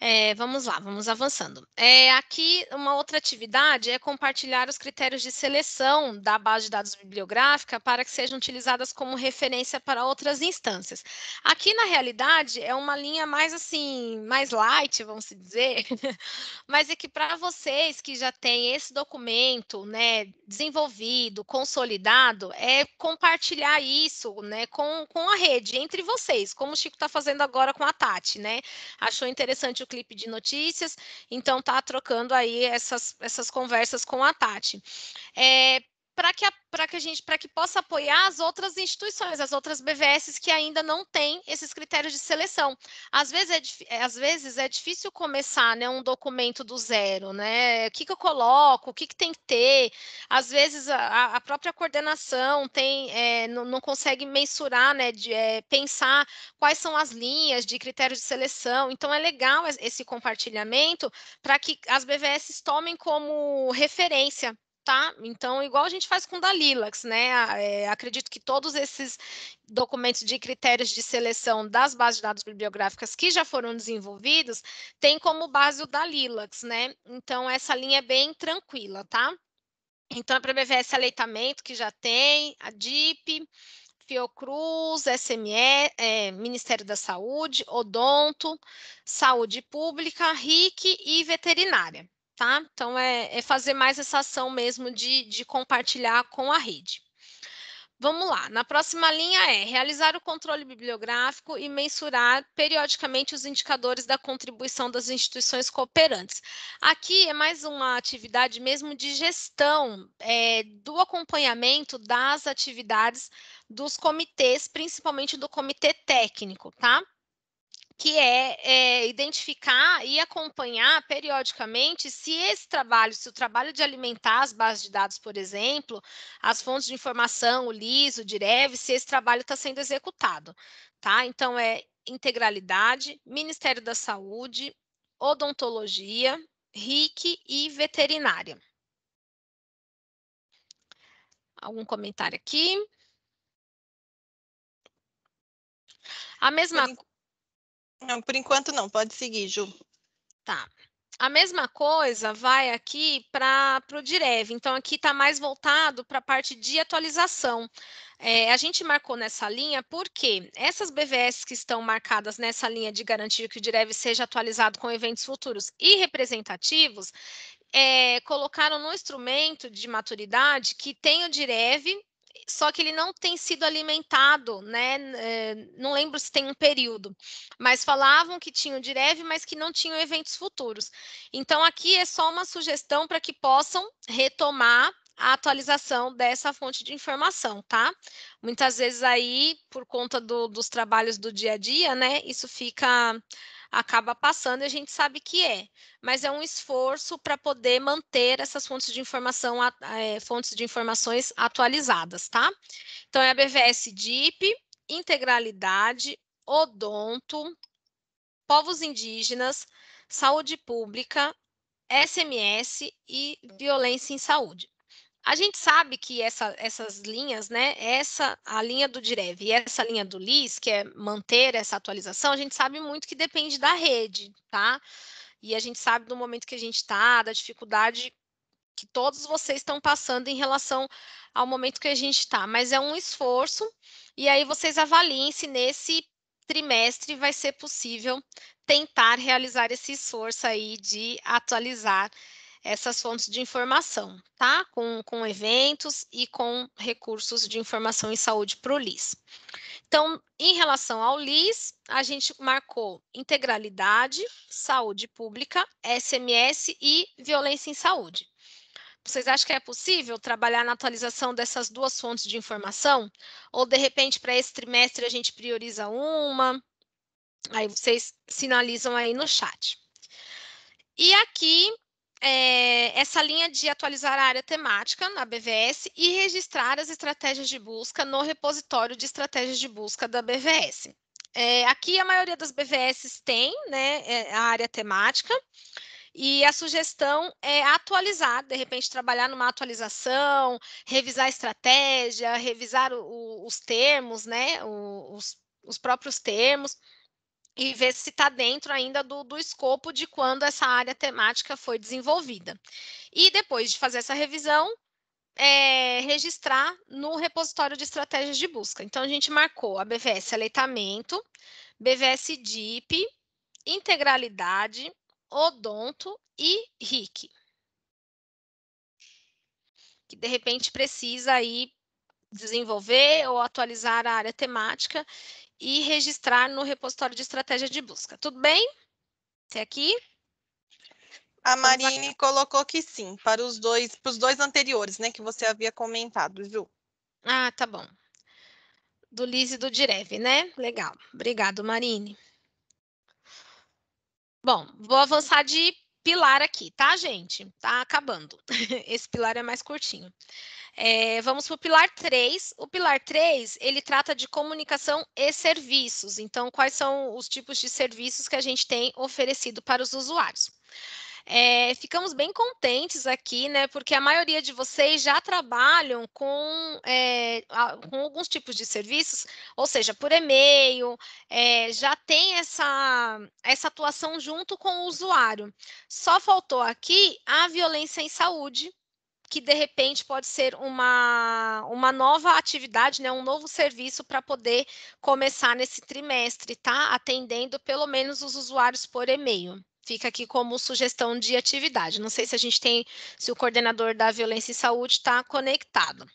Speaker 3: É, vamos lá, vamos avançando. É, aqui, uma outra atividade é compartilhar os critérios de seleção da base de dados bibliográfica para que sejam utilizadas como referência para outras instâncias. Aqui, na realidade, é uma linha mais assim, mais light, vamos dizer, mas é que para vocês que já têm esse documento né, desenvolvido, consolidado, é compartilhar isso né, com, com a rede, entre vocês, como o Chico está fazendo agora com a Tati, né? Achou interessante o clipe de notícias, então tá trocando aí essas, essas conversas com a Tati. É, para que, que a gente para que possa apoiar as outras instituições, as outras BVSs que ainda não têm esses critérios de seleção. Às vezes é, às vezes é difícil começar né, um documento do zero, né? O que, que eu coloco, o que, que tem que ter? Às vezes a, a própria coordenação tem é, não, não, consegue mensurar, né? De, é, pensar quais são as linhas de critérios de seleção. Então é legal esse compartilhamento para que as BVSs tomem como referência tá? Então, igual a gente faz com o da né? É, acredito que todos esses documentos de critérios de seleção das bases de dados bibliográficas que já foram desenvolvidos têm como base o Dalilax, né? Então, essa linha é bem tranquila, tá? Então, a BVS Aleitamento, que já tem, a DIP, Fiocruz, SME, é, Ministério da Saúde, Odonto, Saúde Pública, RIC e Veterinária tá? Então, é, é fazer mais essa ação mesmo de, de compartilhar com a rede. Vamos lá, na próxima linha é realizar o controle bibliográfico e mensurar periodicamente os indicadores da contribuição das instituições cooperantes. Aqui é mais uma atividade mesmo de gestão é, do acompanhamento das atividades dos comitês, principalmente do comitê técnico, tá? que é, é, identificar e acompanhar periodicamente se esse trabalho, se o trabalho de alimentar as bases de dados, por exemplo, as fontes de informação, o LIS, o DIREV, se esse trabalho está sendo executado, tá? Então, é integralidade, Ministério da Saúde, odontologia, RIC e veterinária. Algum comentário aqui? A mesma coisa. Não, por enquanto não, pode seguir, Ju. Tá. A mesma coisa vai aqui para o Direv. Então, aqui está mais voltado para a parte de atualização. É, a gente marcou nessa linha porque essas BVS que estão marcadas nessa linha de garantir que o Direv seja atualizado com eventos futuros e representativos, é, colocaram no instrumento de maturidade que tem o direve só que ele não tem sido alimentado, né? Eh, não lembro se tem um período, mas falavam que tinham direve, mas que não tinham eventos futuros. Então, aqui é só uma sugestão para que possam retomar a atualização dessa fonte de informação, tá? Muitas vezes aí, por conta do, dos trabalhos do dia a dia, né? Isso fica acaba passando e a gente sabe que é, mas é um esforço para poder manter essas fontes de informação, eh, fontes de informações atualizadas, tá? Então é a BVS DIP, integralidade, odonto, povos indígenas, saúde pública, SMS e violência em saúde. A gente sabe que essa, essas linhas, né? Essa, a linha do Direv e essa linha do LIS, que é manter essa atualização, a gente sabe muito que depende da rede, tá? E a gente sabe do momento que a gente está, da dificuldade que todos vocês estão passando em relação ao momento que a gente está. Mas é um esforço, e aí vocês avaliem se nesse trimestre vai ser possível tentar realizar esse esforço aí de atualizar essas fontes de informação, tá? Com, com eventos e com recursos de informação em saúde para o LIS. Então, em relação ao LIS, a gente marcou integralidade, saúde pública, SMS e violência em saúde. Vocês acham que é possível trabalhar na atualização dessas duas fontes de informação? Ou, de repente, para esse trimestre a gente prioriza uma? Aí vocês sinalizam aí no chat. E aqui é, essa linha de atualizar a área temática na BVS e registrar as estratégias de busca no repositório de estratégias de busca da BVS. É, eh, aqui a maioria das BVS tem né, eh, a área temática e a sugestão é atualizar, de repente trabalhar numa atualização, revisar a estratégia, revisar o, o, os termos, né, os, os próprios termos e ver se está dentro ainda do, do, escopo de quando essa área temática foi desenvolvida. E depois de fazer essa revisão, é, registrar no repositório de estratégias de busca. Então, a gente marcou a BVS Aleitamento, BVS DIP, Integralidade, Odonto e RIC. Que, de repente, precisa aí desenvolver ou atualizar a área temática e registrar no repositório de estratégia de busca. Tudo bem? Até aqui? A Marine
Speaker 2: colocou que sim, para os dois, para os dois
Speaker 3: anteriores, né, que você havia comentado, Ju. Ah, tá bom. Do Liz e do Direve, né? Legal. Obrigado, Marine. Bom, vou avançar de pilar aqui, tá, gente? Tá acabando. Esse pilar é mais curtinho. É, vamos para o pilar 3. O pilar 3, ele trata de comunicação e serviços. Então, quais são os tipos de serviços que a gente tem oferecido para os usuários? É, ficamos bem contentes aqui, né? Porque a maioria de vocês já trabalham com, é, com alguns tipos de serviços, ou seja, por e-mail, é, já tem essa, essa atuação junto com o usuário. Só faltou aqui a violência em saúde, que de repente pode ser uma, uma nova atividade, né, um novo serviço para poder começar nesse trimestre, tá? Atendendo pelo menos os usuários por e-mail. Fica aqui como sugestão de atividade. Não sei se a gente tem, se o coordenador da violência e saúde está conectado.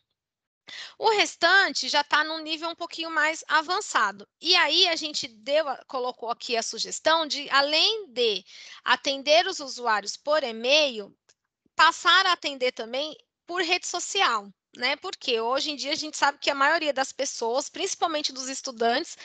Speaker 3: O restante já está num nível um pouquinho mais avançado. E aí a gente deu, colocou aqui a sugestão de, além de atender os usuários por e-mail, passar a atender também por rede social né? Porque hoje em dia a gente sabe que a maioria das pessoas, principalmente dos estudantes,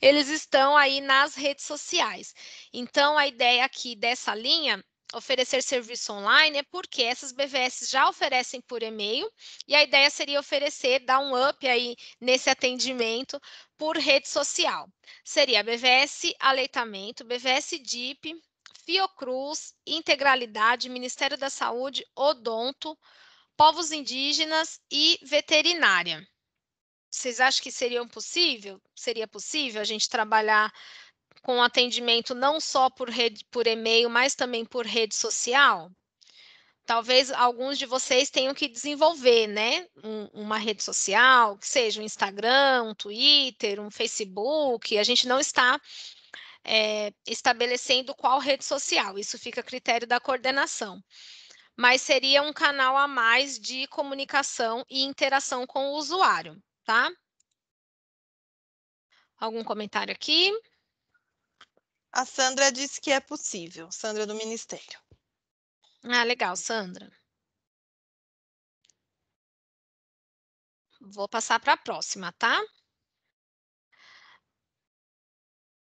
Speaker 3: eles estão aí nas redes sociais. Então a ideia aqui dessa linha oferecer serviço online é porque essas BVS já oferecem por e-mail e a ideia seria oferecer, dar um up aí nesse atendimento por rede social. Seria BVS Aleitamento, BVS DIP, Fiocruz, Integralidade, Ministério da Saúde, Odonto, povos indígenas e veterinária. Vocês acham que seria possível? Seria possível a gente trabalhar com atendimento não só por, rede, por e-mail, mas também por rede social? Talvez alguns de vocês tenham que desenvolver, né? Um, uma rede social, que seja um Instagram, um Twitter, um Facebook. A gente não está é, estabelecendo qual rede social, isso fica a critério da coordenação mas seria um canal a mais de comunicação e interação com o usuário, tá? Algum comentário aqui? A Sandra disse que é possível, Sandra do Ministério. Ah, legal, Sandra. Vou passar para a próxima, tá?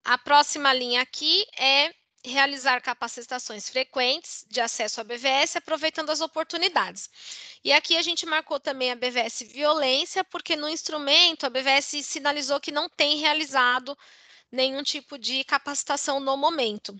Speaker 3: A próxima linha aqui é realizar capacitações frequentes de acesso à BVS, aproveitando as oportunidades. E aqui a gente marcou também a BVS Violência, porque no instrumento a BVS sinalizou que não tem realizado nenhum tipo de capacitação no momento.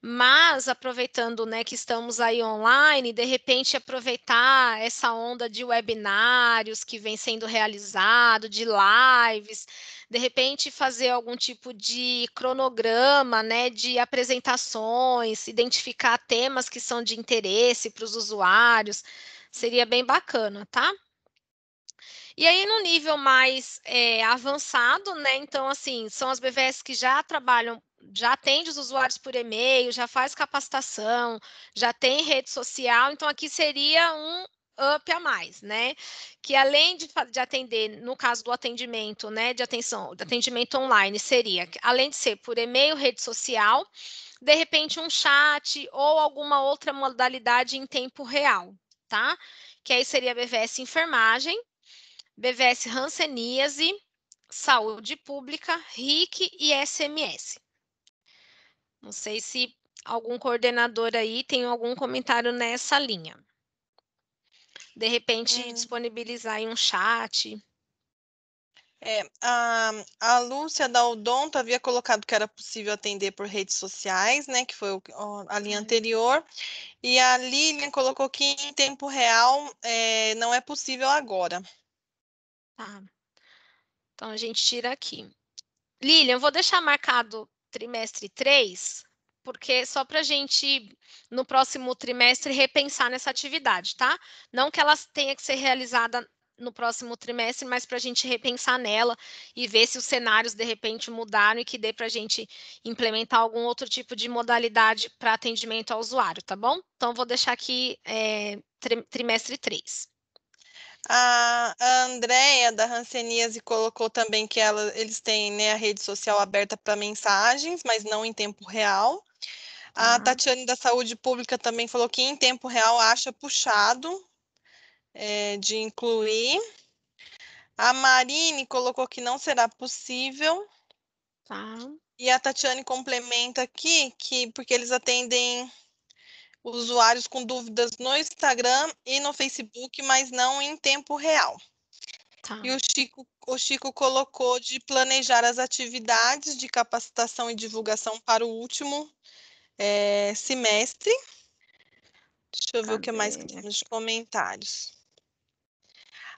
Speaker 3: Mas aproveitando, né, que estamos aí online, de repente aproveitar essa onda de webinários que vem sendo realizado, de lives, de repente fazer algum tipo de cronograma, né, de apresentações, identificar temas que são de interesse para os usuários, seria bem bacana, tá? E aí, no nível mais é, avançado, né? Então, assim, são as BVS que já trabalham, já atende os usuários por e-mail, já faz capacitação, já tem rede social, então aqui seria um up a mais, né? Que além de, de atender, no caso do atendimento, né? De atenção, de atendimento online, seria, além de ser por e-mail, rede social, de repente um chat ou alguma outra modalidade em tempo real, tá? Que aí seria a BVS enfermagem, BVS Hanseníase, Saúde Pública, RIC e SMS. Não sei se algum coordenador aí tem algum comentário nessa linha. De repente, hum. disponibilizar em um chat. É, a,
Speaker 2: a Lúcia da Odonto havia colocado que era possível atender por redes sociais, né? Que foi o, a linha uhum. anterior. E a Lilian colocou que em tempo real
Speaker 3: é, não é possível agora. Tá. Então a gente tira aqui. Lilian, vou deixar marcado trimestre 3, porque só para a gente, no próximo trimestre, repensar nessa atividade, tá? Não que ela tenha que ser realizada no próximo trimestre, mas para a gente repensar nela e ver se os cenários de repente mudaram e que dê para a gente implementar algum outro tipo de modalidade para atendimento ao usuário, tá bom? Então, vou deixar aqui é, trimestre 3. A, Andrea da Hanseníase colocou também que ela,
Speaker 2: eles têm né, a rede social aberta para mensagens, mas não em tempo real. A uhum. Tatiane da Saúde Pública também falou que em tempo real acha puxado é, de incluir. A Marine colocou que não será possível. Tá. E a Tatiane complementa aqui que porque eles atendem usuários com dúvidas no Instagram e no Facebook, mas não em tempo real. Tá. E o Chico, o Chico colocou de planejar as atividades de capacitação e divulgação para o último é, semestre. Deixa eu ver o que mais que temos de comentários.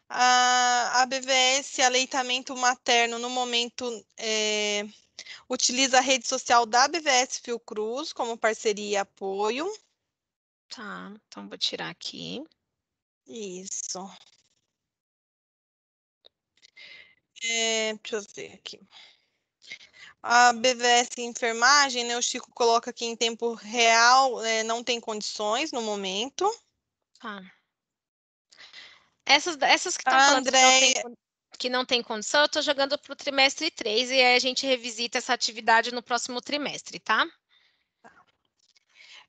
Speaker 2: A, a BVS, aleitamento materno, no momento, é, utiliza a rede social da BVS Fiocruz como parceria e apoio. Tá, então vou tirar aqui. Isso. É, deixa eu ver aqui. A BVS Enfermagem, né, o Chico coloca aqui em tempo
Speaker 3: real, é, não tem condições no momento. Tá. Essas, essas que estão falando Andrei... que, não tem, que não tem condição, eu estou jogando para o trimestre 3 e aí a gente revisita essa atividade no próximo trimestre, tá?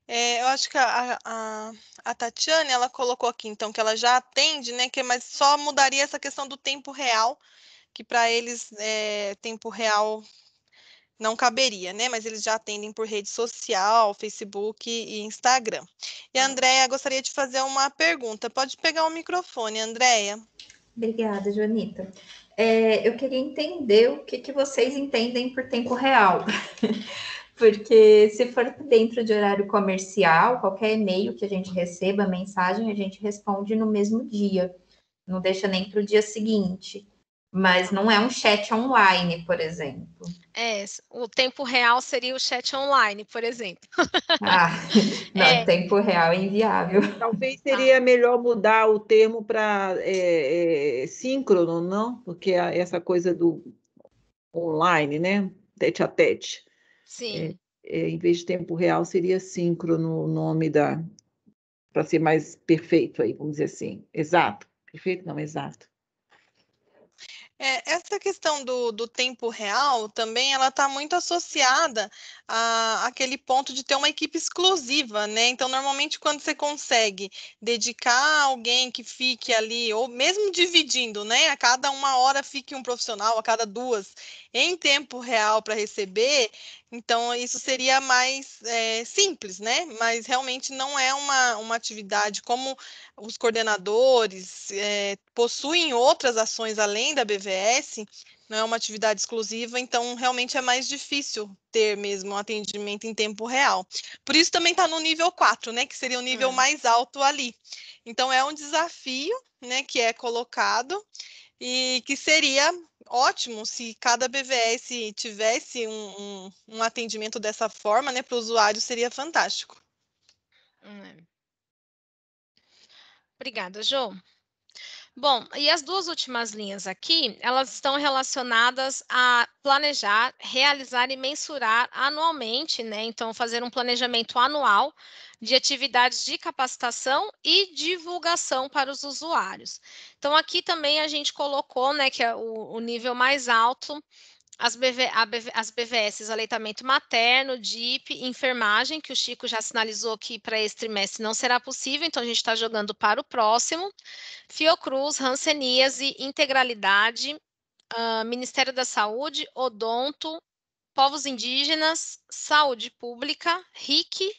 Speaker 3: É, eu acho que a, a, a, Tatiane ela colocou aqui, então, que ela já
Speaker 2: atende, né? Que, mas só mudaria essa questão do tempo real, que para eles é, tempo real não caberia, né? Mas eles já atendem por rede social, Facebook e Instagram. E a uhum. Andrea gostaria de fazer uma pergunta. Pode pegar o
Speaker 4: microfone, Andrea. Obrigada, Joanita. É, eu queria entender o que, que vocês entendem por tempo real. Porque se for dentro de horário comercial, qualquer e-mail que a gente receba, mensagem, a gente responde no mesmo dia. Não deixa nem para o dia seguinte. Mas não é um chat online, por exemplo.
Speaker 3: É, o tempo real seria o chat online, por exemplo.
Speaker 4: Ah, não, é. tempo real é inviável.
Speaker 3: Talvez
Speaker 1: seria melhor mudar o termo para é, é, síncrono, não? Porque essa coisa do online, né? Tete a tete. Sim. É, é, em vez de tempo real, seria síncrono o nome da. Para ser mais perfeito aí, vamos dizer assim. Exato. Perfeito? Não, exato.
Speaker 2: É, essa questão do, do tempo real também ela está muito associada a, aquele ponto de ter uma equipe exclusiva, né? Então, normalmente, quando você consegue dedicar alguém que fique ali, ou mesmo dividindo, né? A cada uma hora fique um profissional, a cada duas, em tempo real para receber, então isso seria mais é, simples, né? Mas realmente não é uma, uma atividade como os coordenadores é, possuem outras ações além da BVS não é uma atividade exclusiva, então realmente é mais difícil ter mesmo um atendimento em tempo real. Por isso também está no nível 4, né, que seria o nível hum. mais alto ali. Então é um desafio, né, que é colocado e que seria ótimo se cada BVS tivesse um, um, um atendimento dessa forma, né, para o usuário seria
Speaker 3: fantástico. Hum. É. Obrigada, João. Bom, e as duas últimas linhas aqui, elas estão relacionadas a planejar, realizar e mensurar anualmente, né? Então, fazer um planejamento anual de atividades de capacitação e divulgação para os usuários. Então, aqui também a gente colocou, né, que é o, o nível mais alto as, BV, BV, as BVS, aleitamento materno, DIP, enfermagem, que o Chico já sinalizou que para esse trimestre não será possível, então a gente está jogando para o próximo. Fiocruz, Hanseníase, Integralidade, uh, Ministério da Saúde, Odonto, Povos Indígenas, Saúde Pública, RIC,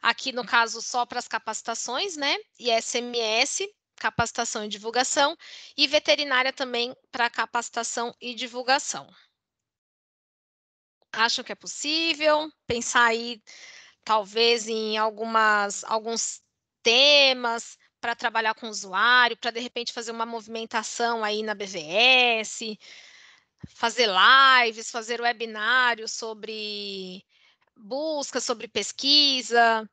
Speaker 3: aqui no caso só para as capacitações, né? E SMS, capacitação e divulgação, e veterinária também para capacitação e divulgação acham que é possível? Pensar aí, talvez, em algumas, alguns temas para trabalhar com o usuário, para de repente fazer uma movimentação aí na BVS, fazer lives, fazer webinário sobre busca, sobre pesquisa.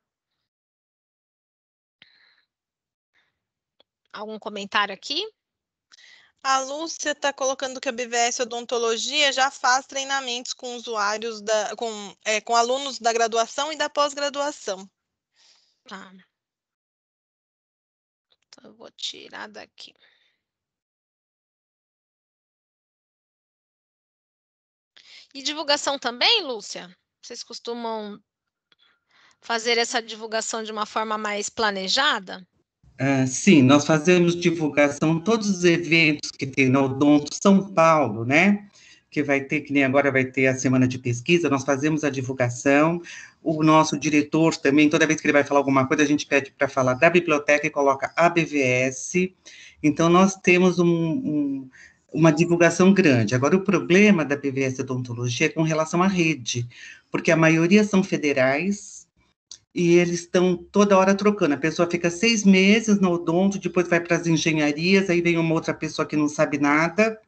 Speaker 3: Algum comentário aqui? A Lúcia está colocando que a BVS Odontologia
Speaker 2: já faz treinamentos com usuários da, com, é, com alunos da graduação e da pós-graduação.
Speaker 1: Tá. Então, eu vou tirar daqui.
Speaker 3: E divulgação também, Lúcia? Vocês costumam fazer essa divulgação de uma forma mais planejada?
Speaker 5: Ah, sim, nós fazemos divulgação todos os eventos que tem na Odonto São Paulo, né? Que vai ter, que nem agora vai ter a semana de pesquisa, nós fazemos a divulgação. O nosso diretor também, toda vez que ele vai falar alguma coisa, a gente pede para falar da biblioteca e coloca a BVS. Então, nós temos um, um, uma divulgação grande. Agora, o problema da BVS Odontologia é com relação à rede, porque a maioria são federais, e eles estão toda hora trocando. A pessoa fica seis meses no odonto, depois vai para as engenharias, aí vem uma outra pessoa que não sabe nada.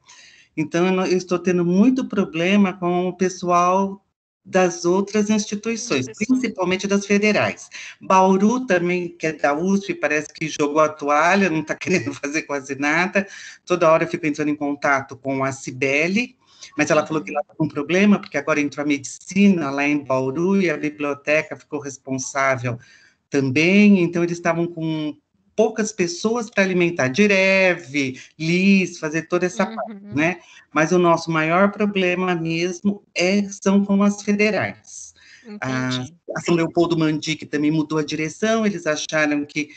Speaker 5: Então, eu estou tendo muito problema com o pessoal das outras instituições, principalmente das federais. Bauru também, que é da USP, parece que jogou a toalha, não está querendo fazer quase nada. Toda hora eu fico entrando em contato com a Cibele, mas ela uhum. falou que ela está com um problema, porque agora entrou a medicina lá em Bauru e a biblioteca ficou responsável também, então eles estavam com poucas pessoas para alimentar Direve, Liz, fazer toda essa uhum. parte, né? Mas o nosso maior problema mesmo é, são com as federais. A, a São Leopoldo que também mudou a direção, eles acharam que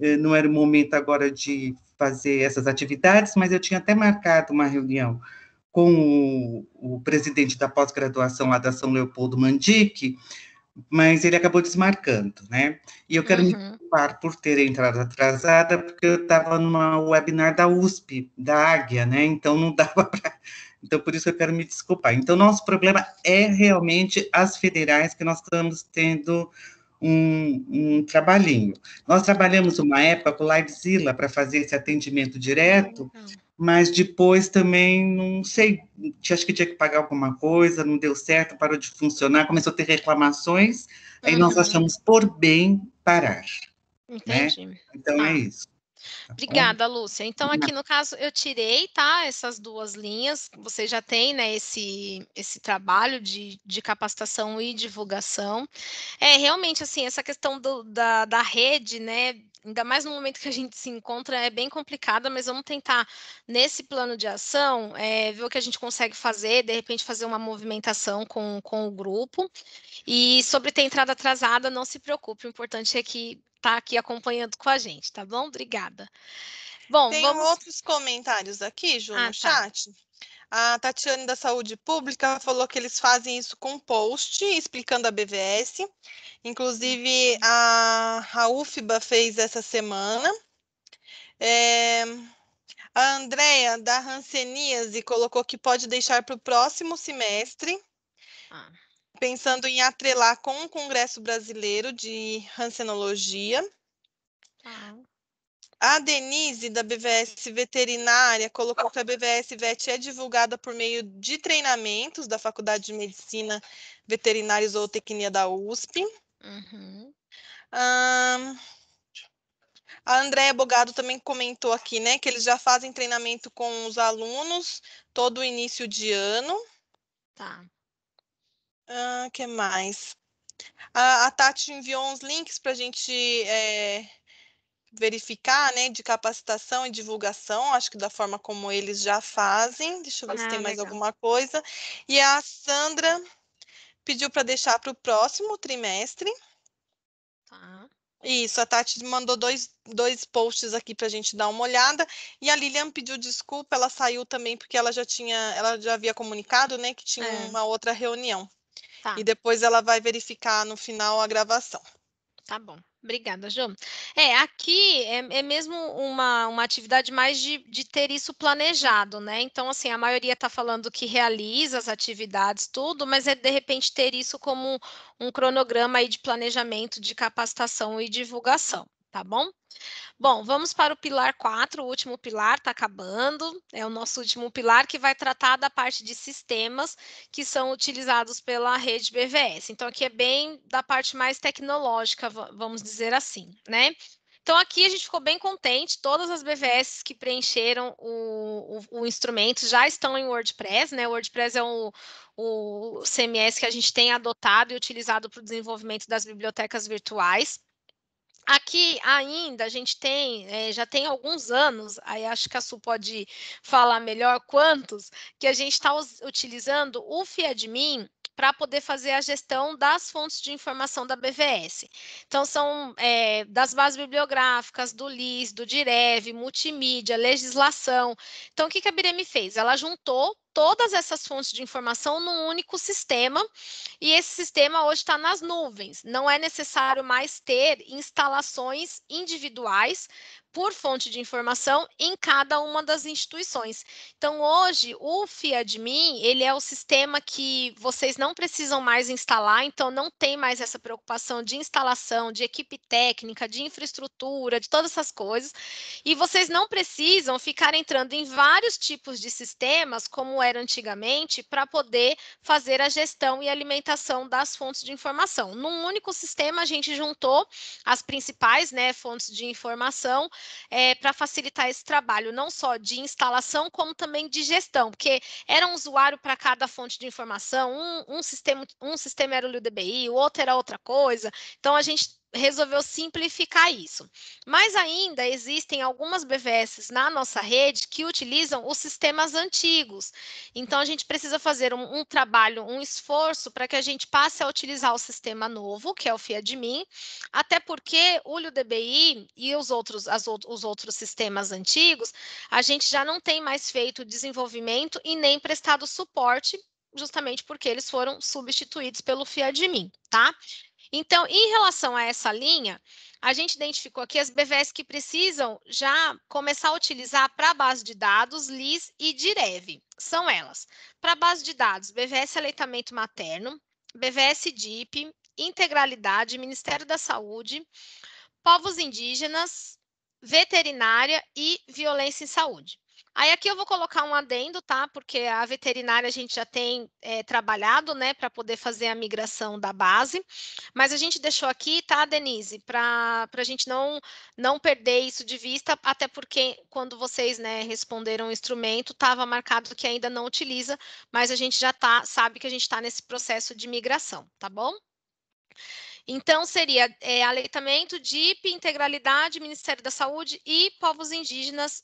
Speaker 5: eh, não era o momento agora de fazer essas atividades, mas eu tinha até marcado uma reunião com o, o presidente da pós-graduação lá da São Leopoldo Mandic, mas ele acabou desmarcando, né? E eu quero uhum. me desculpar por ter entrado atrasada, porque eu estava numa webinar da USP, da Águia, né? Então não dava para. Então por isso eu quero me desculpar. Então nosso problema é realmente as federais que nós estamos tendo um, um, trabalhinho. Nós trabalhamos uma época com o Livezilla para fazer esse atendimento direto, ah, então. mas depois também não sei, acho que tinha que pagar alguma coisa, não deu certo, parou de funcionar, começou a ter reclamações, aí nós achamos por bem parar. Né? Entendi. Né? Então ah. é tá. isso.
Speaker 3: Tá Obrigada, Lúcia. Então, aqui no caso, eu tirei, tá, essas duas linhas. Você já tem, né, esse, esse trabalho de, de capacitação e divulgação. É, realmente, assim, essa questão do, da, da rede, né, ainda mais no momento que a gente se encontra, é bem complicada, mas vamos tentar, nesse plano de ação, é, ver o que a gente consegue fazer, de repente fazer uma movimentação com, com o grupo. E sobre ter entrada atrasada, não se preocupe, o importante é que estar tá aqui acompanhando com a gente, tá bom? Obrigada. Bom, Tem vamos... outros
Speaker 2: comentários aqui, Ju, ah, no tá. chat. Tá.
Speaker 3: A Tatiane da Saúde
Speaker 2: Pública falou que eles fazem isso com post, explicando a BVS. Inclusive, a, a UFBA fez essa semana. É, a Andrea da Hanseníase colocou que pode deixar para o próximo semestre. Ah pensando em atrelar com o Congresso Brasileiro de Rancenologia. Tá. A Denise, da BVS Veterinária, colocou que a BVS Vet é divulgada por meio de treinamentos da Faculdade de Medicina Veterinária e Zootecnia da USP. Uhum. a Andréa Bogado também comentou aqui, né, que eles já fazem treinamento com os alunos todo início de ano. Tá. Ah, que mais? A, a Tati enviou uns links para a gente é, verificar, né, de capacitação e divulgação, acho que da forma como eles já fazem. Deixa eu ver ah, se tem mais alguma coisa. E a Sandra pediu para deixar para o próximo trimestre. Tá. Isso, a Tati mandou dois, dois posts aqui para a gente dar uma olhada. E a Lilian pediu desculpa, ela saiu também porque ela já tinha, ela já havia comunicado, né, que tinha é. uma outra reunião. Tá. E depois ela vai verificar no final a gravação.
Speaker 3: Tá bom. Obrigada, Jô. É, aqui é, é, mesmo uma, uma atividade mais de, de ter isso planejado, né? Então, assim, a maioria está falando que realiza as atividades, tudo, mas é de repente ter isso como um, um cronograma aí de planejamento, de capacitação e divulgação tá bom? Bom, vamos para o pilar 4, o último pilar, está acabando. É o nosso último pilar que vai tratar da parte de sistemas que são utilizados pela rede BVS. Então, aqui é bem da parte mais tecnológica, vamos dizer assim, né? Então, aqui a gente ficou bem contente, todas as BVS que preencheram o, o, o instrumento já estão em WordPress, né? O WordPress é o, o CMS que a gente tem adotado e utilizado para o desenvolvimento das bibliotecas virtuais. Aqui ainda a gente tem, é, já tem alguns anos, aí acho que a Su pode falar melhor quantos, que a gente está utilizando o FIADMIN para poder fazer a gestão das fontes de informação da BVS. Então, são é, das bases bibliográficas, do LIS, do DIREV, multimídia, legislação. Então, o que, que a Bireme fez? Ela juntou todas essas fontes de informação num único sistema, e esse sistema hoje está nas nuvens. Não é necessário mais ter instalações individuais por fonte de informação em cada uma das instituições. Então, hoje, o FIADMIN, ele é o sistema que vocês não precisam mais instalar, então não tem mais essa preocupação de instalação, de equipe técnica, de infraestrutura, de todas essas coisas. E vocês não precisam ficar entrando em vários tipos de sistemas, como era antigamente, para poder fazer a gestão e alimentação das fontes de informação. Num único sistema, a gente juntou as principais né, fontes de informação é, para facilitar esse trabalho, não só de instalação, como também de gestão, porque era um usuário para cada fonte de informação, um, um, sistema, um sistema era o UDBI, o outro era outra coisa, então a gente resolveu simplificar isso. Mas ainda existem algumas BVS na nossa rede que utilizam os sistemas antigos. Então a gente precisa fazer um, um trabalho, um esforço para que a gente passe a utilizar o sistema novo, que é o FIADMIN, até porque o LUDBI e os outros, as, os outros sistemas antigos, a gente já não tem mais feito desenvolvimento e nem prestado suporte justamente porque eles foram substituídos pelo FIADMIN, tá? Então, em relação a essa linha, a gente identificou aqui as BVS que precisam já começar a utilizar para base de dados LIS e DIREV. São elas: para base de dados, BVS Aleitamento Materno, BVS DIP, Integralidade, Ministério da Saúde, Povos Indígenas, Veterinária e Violência em Saúde. Aí aqui eu vou colocar um adendo, tá? Porque a veterinária a gente já tem é, trabalhado, né, para poder fazer a migração da base, mas a gente deixou aqui, tá, Denise, para a gente não, não perder isso de vista, até porque quando vocês, né, responderam o instrumento, estava marcado que ainda não utiliza, mas a gente já tá, sabe que a gente está nesse processo de migração, tá bom? Então, seria é, aleitamento, DIP, integralidade, Ministério da Saúde e povos indígenas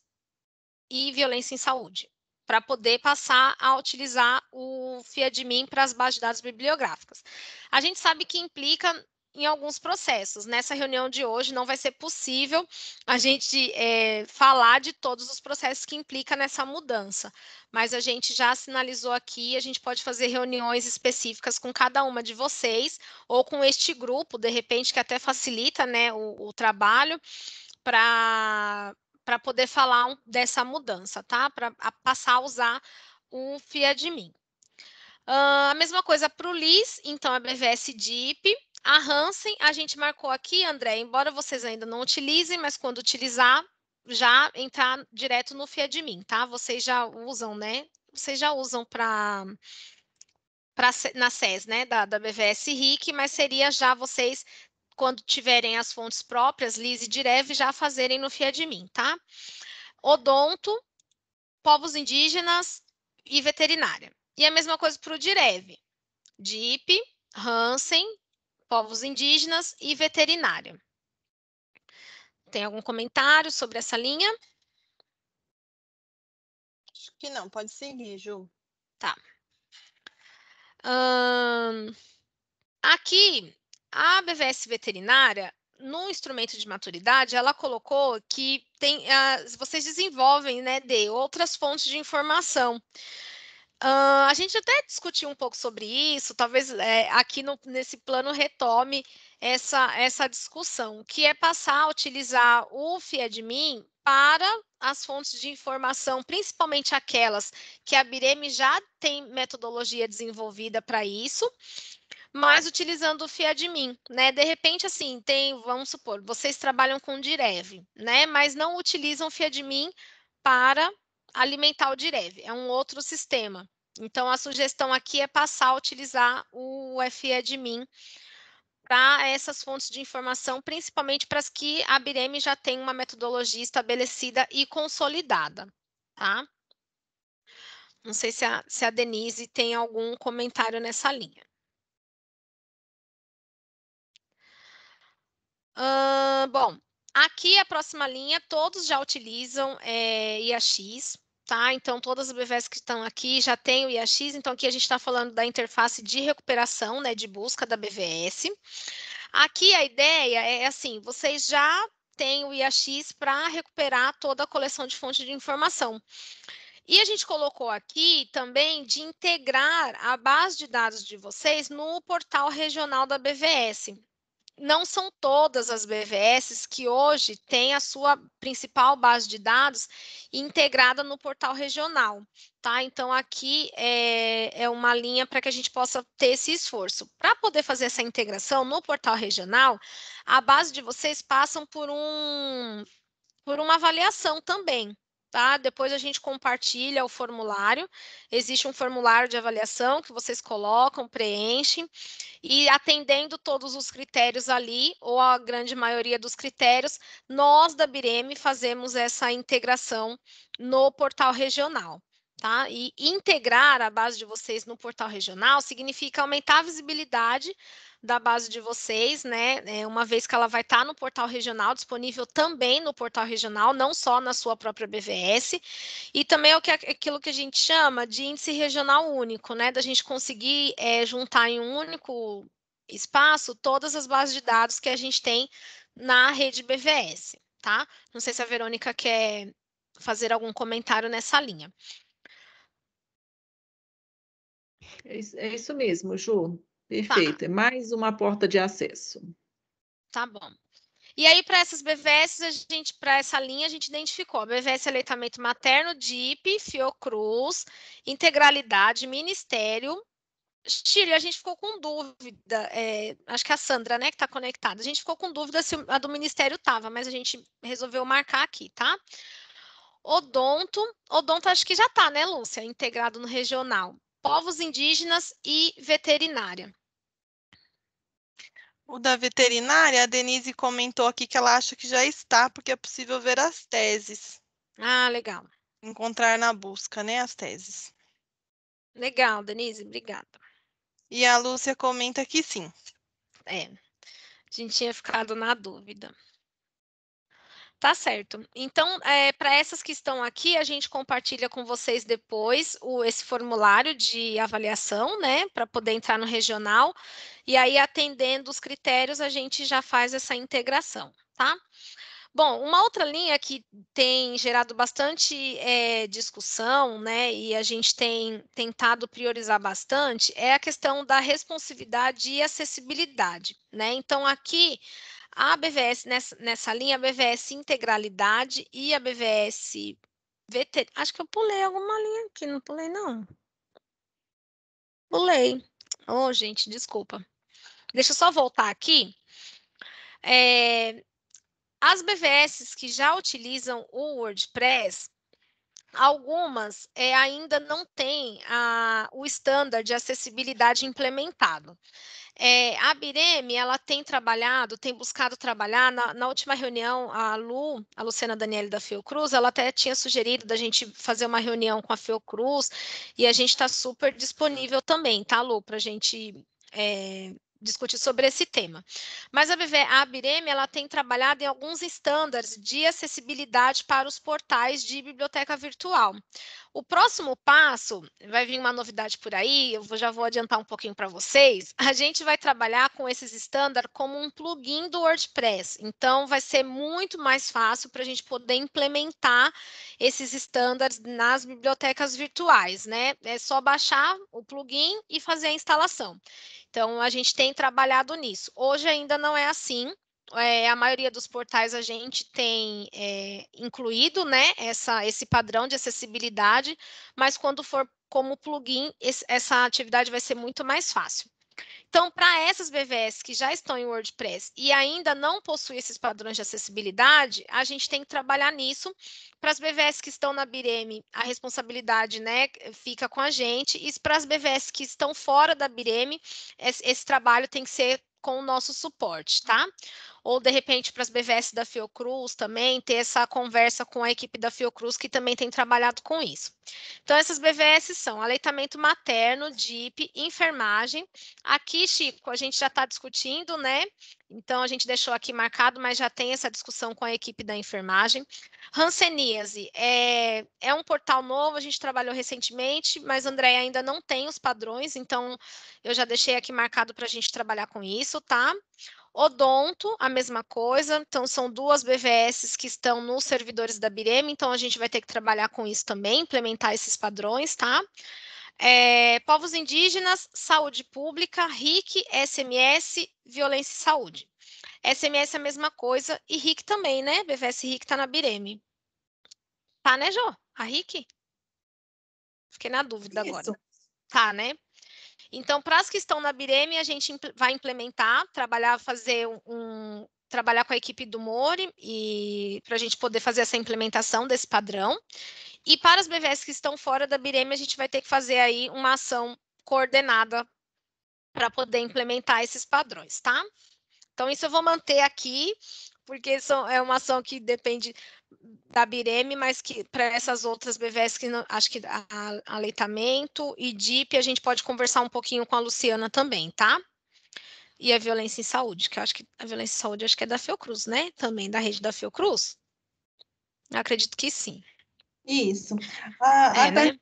Speaker 3: e violência em saúde, para poder passar a utilizar o FIADMIN para as bases de dados bibliográficas. A gente sabe que implica em alguns processos. Nessa reunião de hoje não vai ser possível a gente é, falar de todos os processos que implica nessa mudança, mas a gente já sinalizou aqui, a gente pode fazer reuniões específicas com cada uma de vocês ou com este grupo, de repente, que até facilita né, o, o trabalho para para poder falar um, dessa mudança, tá? Para passar a usar o FIADMIN. Uh, a mesma coisa para o LIS, então é BVS DIP. A Hansen, a gente marcou aqui, André, embora vocês ainda não utilizem, mas quando utilizar, já entrar direto no FIADMIN, tá? Vocês já usam, né? Vocês já usam para pra, na SES, né, da, da BVS RIC, mas seria já vocês quando tiverem as fontes próprias, Lise e Direve, já fazerem no FIADMIN, tá? Odonto, povos indígenas e veterinária. E a mesma coisa para o Direve, DIP, Hansen, povos indígenas e veterinária. Tem algum comentário sobre essa linha? Acho que não, pode seguir, Ju. Tá. aqui a BVS veterinária, no instrumento de maturidade, ela colocou que tem, uh, vocês desenvolvem né, de outras fontes de informação. Uh, a gente até discutiu um pouco sobre isso, talvez é, aqui no, nesse plano retome essa, essa discussão, que é passar a utilizar o FIADMIN para as fontes de informação, principalmente aquelas que a Bireme já tem metodologia desenvolvida para isso, mas utilizando o FIADMIN, né? De repente, assim, tem, vamos supor, vocês trabalham com Direv, né? Mas não utilizam o FIADMIN para alimentar o Direv, é um outro sistema. Então, a sugestão aqui é passar a utilizar o FIADMIN para essas fontes de informação, principalmente para as que a Bireme já tem uma metodologia estabelecida e consolidada, tá? Não sei se a, se a Denise tem algum comentário nessa linha. Uh, bom, aqui a próxima linha, todos já utilizam é, eh, IAX, tá? Então, todas as BVs que estão aqui já têm o IAX, então aqui a gente está falando da interface de recuperação, né, de busca da BVS. Aqui a ideia é, é assim, vocês já têm o IAX para recuperar toda a coleção de fonte de informação. E a gente colocou aqui também de integrar a base de dados de vocês no portal regional da BVS não são todas as BVS que hoje têm a sua principal base de dados integrada no portal regional, tá? Então, aqui é, é uma linha para que a gente possa ter esse esforço. Para poder fazer essa integração no portal regional, a base de vocês passam por um por uma avaliação também, tá? Depois a gente compartilha o formulário. Existe um formulário de avaliação que vocês colocam, preenchem e atendendo todos os critérios ali, ou a grande maioria dos critérios, nós da Bireme fazemos essa integração no portal regional. Tá? E integrar a base de vocês no portal regional significa aumentar a visibilidade da base de vocês, né? É, uma vez que ela vai estar tá no portal regional, disponível também no portal regional, não só na sua própria BVS, e também é o que, aquilo que a gente chama de índice regional único, né? Da gente conseguir é, juntar em um único espaço todas as bases de dados que a gente tem na rede BVS, tá? Não sei se a Verônica quer fazer algum comentário nessa linha.
Speaker 1: É, é isso mesmo, Ju. Tá. Perfeito. Tá. Mais uma porta de acesso.
Speaker 3: Tá bom. E aí, para essas BVS, a gente, para essa linha, a gente identificou BVS aleitamento materno, DIP, Fiocruz, integralidade, ministério. Chile, a gente ficou com dúvida, é, acho que é a Sandra, né, que está conectada, a gente ficou com dúvida se a do ministério estava, mas a gente resolveu marcar aqui, tá? Odonto, odonto acho que já está, né, Lúcia, integrado no regional povos indígenas e veterinária. O da veterinária, a
Speaker 2: Denise comentou aqui que ela acha que já está, porque é possível ver as teses. Ah, legal. Encontrar na busca, né, as teses.
Speaker 3: Legal, Denise, obrigada. E a Lúcia comenta que sim. É, a gente tinha ficado na dúvida. Tá certo. Então, é, eh, para essas que estão aqui, a gente compartilha com vocês depois o, esse formulário de avaliação, né, para poder entrar no regional. E aí, atendendo os critérios, a gente já faz essa integração, tá? Bom, uma outra linha que tem gerado bastante é, discussão, né, e a gente tem tentado priorizar bastante, é a questão da responsividade e acessibilidade, né? Então, aqui a BVS, nessa, nessa linha, a BVS Integralidade e a BVS Veter... Acho que eu pulei alguma linha aqui, não pulei, não. Pulei. Oh, gente, desculpa. Deixa eu só voltar aqui. É... As BVS que já utilizam o WordPress, algumas é, ainda não têm a, o standard de acessibilidade implementado. É, a Bireme, ela tem trabalhado, tem buscado trabalhar. Na, na, última reunião, a Lu, a Luciana Daniele da Fiocruz, ela até tinha sugerido da gente fazer uma reunião com a Fiocruz e a gente está super disponível também, tá, Lu, para a gente é, discutir sobre esse tema. Mas a, BV, a BIREME ela tem trabalhado em alguns estándares de acessibilidade para os portais de biblioteca virtual. O próximo passo, vai vir uma novidade por aí, eu já vou adiantar um pouquinho para vocês, a gente vai trabalhar com esses estándares como um plugin do WordPress. Então, vai ser muito mais fácil para a gente poder implementar esses estándares nas bibliotecas virtuais, né? É só baixar o plugin e fazer a instalação. Então, a gente tem trabalhado nisso. Hoje ainda não é assim. É, a maioria dos portais a gente tem é, incluído né, essa, esse padrão de acessibilidade, mas quando for como plugin, essa atividade vai ser muito mais fácil. Então, para essas BVS que já estão em WordPress e ainda não possuem esses padrões de acessibilidade, a gente tem que trabalhar nisso. Para as BVS que estão na Bireme, a responsabilidade né, fica com a gente. E para as BVS que estão fora da Bireme, esse, esse trabalho tem que ser com o nosso suporte, tá? ou de repente para as BVS da Fiocruz também, ter essa conversa com a equipe da Fiocruz, que também tem trabalhado com isso. Então, essas BVS são aleitamento materno, DIP, enfermagem. Aqui, Chico, a gente já está discutindo, né? Então, a gente deixou aqui marcado, mas já tem essa discussão com a equipe da enfermagem. Hanseníase é, é um portal novo, a gente trabalhou recentemente, mas André ainda não tem os padrões, então eu já deixei aqui marcado para a gente trabalhar com isso, tá? Odonto, a mesma coisa. Então, são duas BVS que estão nos servidores da Birema, então a gente vai ter que trabalhar com isso também, implementar esses padrões, tá? É, povos indígenas, saúde pública, RIC, SMS, violência e saúde. SMS é a mesma coisa e RIC também, né? BVS RIC está na Bireme. Tá, né, Jô? A RIC? Fiquei na dúvida isso. agora. Tá, né? Então, para as que estão na Bireme, a gente vai implementar, trabalhar, fazer um, um trabalhar com a equipe do Mori e para a gente poder fazer essa implementação desse padrão. E para as BVS que estão fora da Bireme, a gente vai ter que fazer aí uma ação coordenada para poder implementar esses padrões, tá? Então, isso eu vou manter aqui porque são, é uma ação que depende da Bireme, mas que para essas outras BVs que não, acho que a, a, aleitamento e DIP, a gente pode conversar um pouquinho com a Luciana também, tá? E a violência em saúde, que eu acho que a violência em saúde acho que é da Fiocruz, né? Também da rede da Fiocruz. Eu acredito que sim.
Speaker 2: Isso. A, é, a né?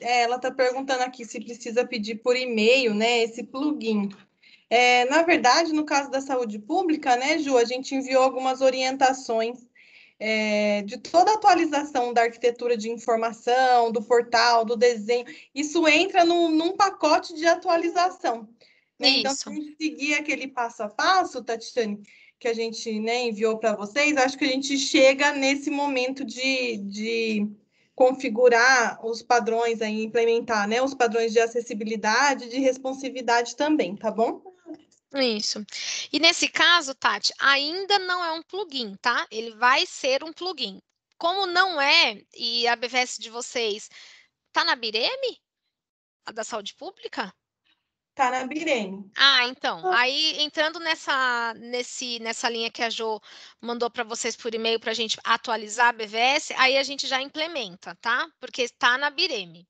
Speaker 2: É, ela está perguntando aqui se precisa pedir por e-mail, né? Esse plugin. É, na verdade, no caso da saúde pública, né, Ju, a gente enviou algumas orientações é, de toda a atualização da arquitetura de informação, do portal, do desenho. Isso entra no, num pacote de atualização. Né? Então, se a gente seguir aquele passo a passo, Tatiane, que a gente né, enviou para vocês, acho que a gente chega nesse momento de, de configurar os padrões aí, implementar né, os padrões de acessibilidade,
Speaker 3: de responsividade também, tá bom? Isso. E nesse caso, Tati, ainda não é um plugin, tá? Ele vai ser um plugin. Como não é, e a BVS de vocês tá na Bireme? A da saúde pública? Tá na Bireme. Ah, então. Aí entrando nessa, nesse, nessa linha que a Jo mandou para vocês por e-mail para a gente atualizar a BVS, aí a gente já implementa, tá? Porque está na Bireme.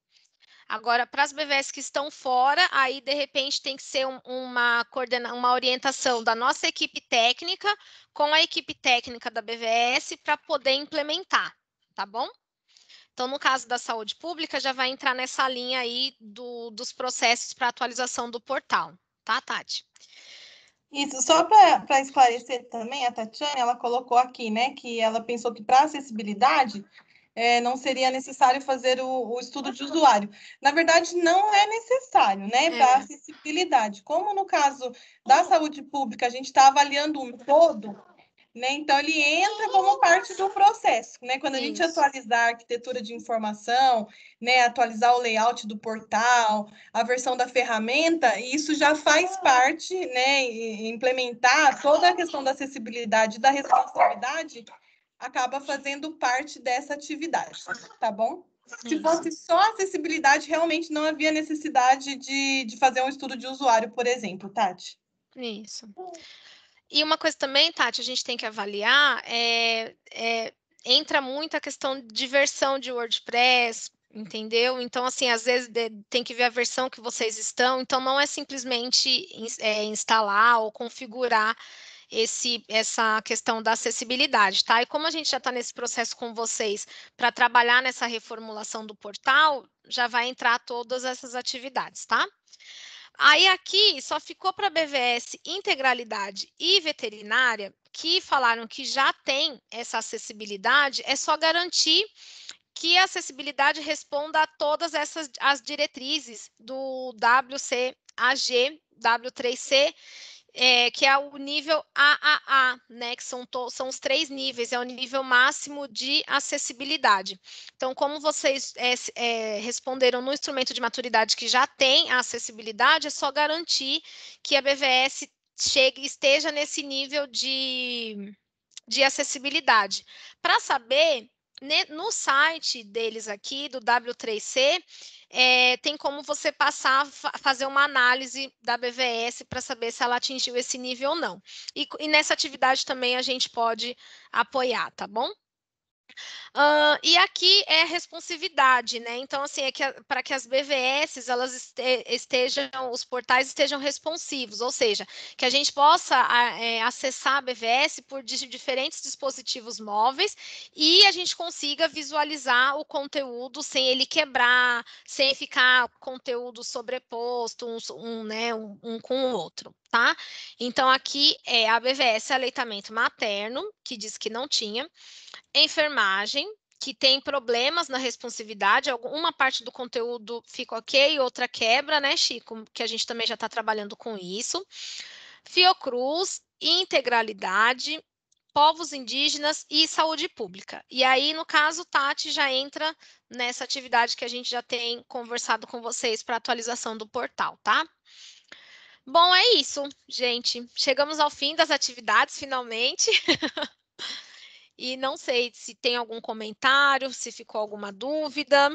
Speaker 3: Agora, para as BVS que estão fora, aí de repente tem que ser um, uma, coordena uma orientação da nossa equipe técnica com a equipe técnica da BVS para poder implementar, tá bom? Então, no caso da saúde pública, já vai entrar nessa linha aí do, dos processos para atualização do portal, tá, Tati? Isso, só para esclarecer
Speaker 2: também, a Tatiana, ela colocou aqui, né, que ela pensou que para acessibilidade é, não seria necessário fazer o, o, estudo de usuário. Na verdade, não é necessário, né, é. para acessibilidade. Como no caso da saúde pública, a gente está avaliando um todo, né, então ele entra como parte do processo, né? Quando a gente atualizar a arquitetura de informação, né, atualizar o layout do portal, a versão da ferramenta, isso já faz parte, né, implementar toda a questão da acessibilidade da responsabilidade acaba fazendo parte dessa atividade, tá bom? Se fosse só acessibilidade, realmente não havia necessidade de, de fazer um estudo de usuário, por exemplo, Tati.
Speaker 3: Isso. E uma coisa também, Tati, a gente tem que avaliar, é, é, entra muito a questão de versão de WordPress, entendeu? Então, assim, às vezes de, tem que ver a versão que vocês estão, então não é simplesmente é, instalar ou configurar esse, essa questão da acessibilidade, tá? E como a gente já está nesse processo com vocês para trabalhar nessa reformulação do portal, já vai entrar todas essas atividades, tá? Aí aqui só ficou para BVS integralidade e veterinária que falaram que já tem essa acessibilidade, é só garantir que a acessibilidade responda a todas essas as diretrizes do WCAG W3C é, que é o nível AAA, né, que são, são os três níveis, é o nível máximo de acessibilidade. Então, como vocês é, é, responderam no instrumento de maturidade que já tem a acessibilidade, é só garantir que a BVS chegue, esteja nesse nível de, de acessibilidade. Para saber, né, no site deles aqui, do W3C, é, tem como você passar, fazer uma análise da BVS para saber se ela atingiu esse nível ou não. E, e nessa atividade também a gente pode apoiar, tá bom? Uh, e aqui é responsividade, né? Então, assim, é para que as BVS elas estejam, os portais estejam responsivos, ou seja, que a gente possa é, acessar a BVS por diferentes dispositivos móveis e a gente consiga visualizar o conteúdo sem ele quebrar, sem ficar conteúdo sobreposto, um, um, né, um, um com o outro tá? Então, aqui é a BVS, aleitamento materno, que diz que não tinha, enfermagem, que tem problemas na responsividade, alguma parte do conteúdo fica ok, outra quebra, né, Chico? Que a gente também já está trabalhando com isso. Fiocruz, integralidade, povos indígenas e saúde pública. E aí, no caso, Tati já entra nessa atividade que a gente já tem conversado com vocês para atualização do portal, tá? Bom, é isso, gente. Chegamos ao fim das atividades, finalmente. e não sei se tem algum comentário, se ficou alguma dúvida.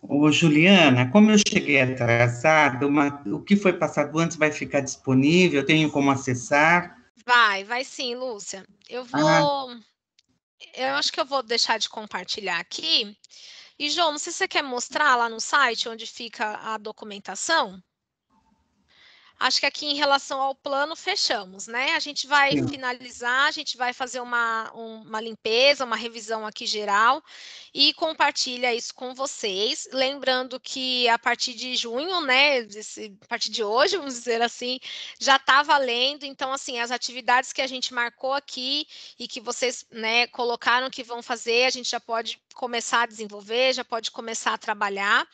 Speaker 5: Ô, Juliana, como eu cheguei atrasada, uma, o que foi passado antes vai ficar disponível? Eu tenho como acessar?
Speaker 3: Vai, vai sim, Lúcia. Eu vou. Ah. Eu acho que eu vou deixar de compartilhar aqui. E, João, não sei se você quer mostrar lá no site onde fica a documentação acho que aqui em relação ao plano, fechamos, né? A gente vai Sim. finalizar, a gente vai fazer uma, um, uma limpeza, uma revisão aqui geral, e compartilha isso com vocês. Lembrando que a partir de junho, né, desse, a partir de hoje, vamos dizer assim, já está valendo. Então, assim, as atividades que a gente marcou aqui e que vocês né, colocaram que vão fazer, a gente já pode começar a desenvolver, já pode começar a trabalhar.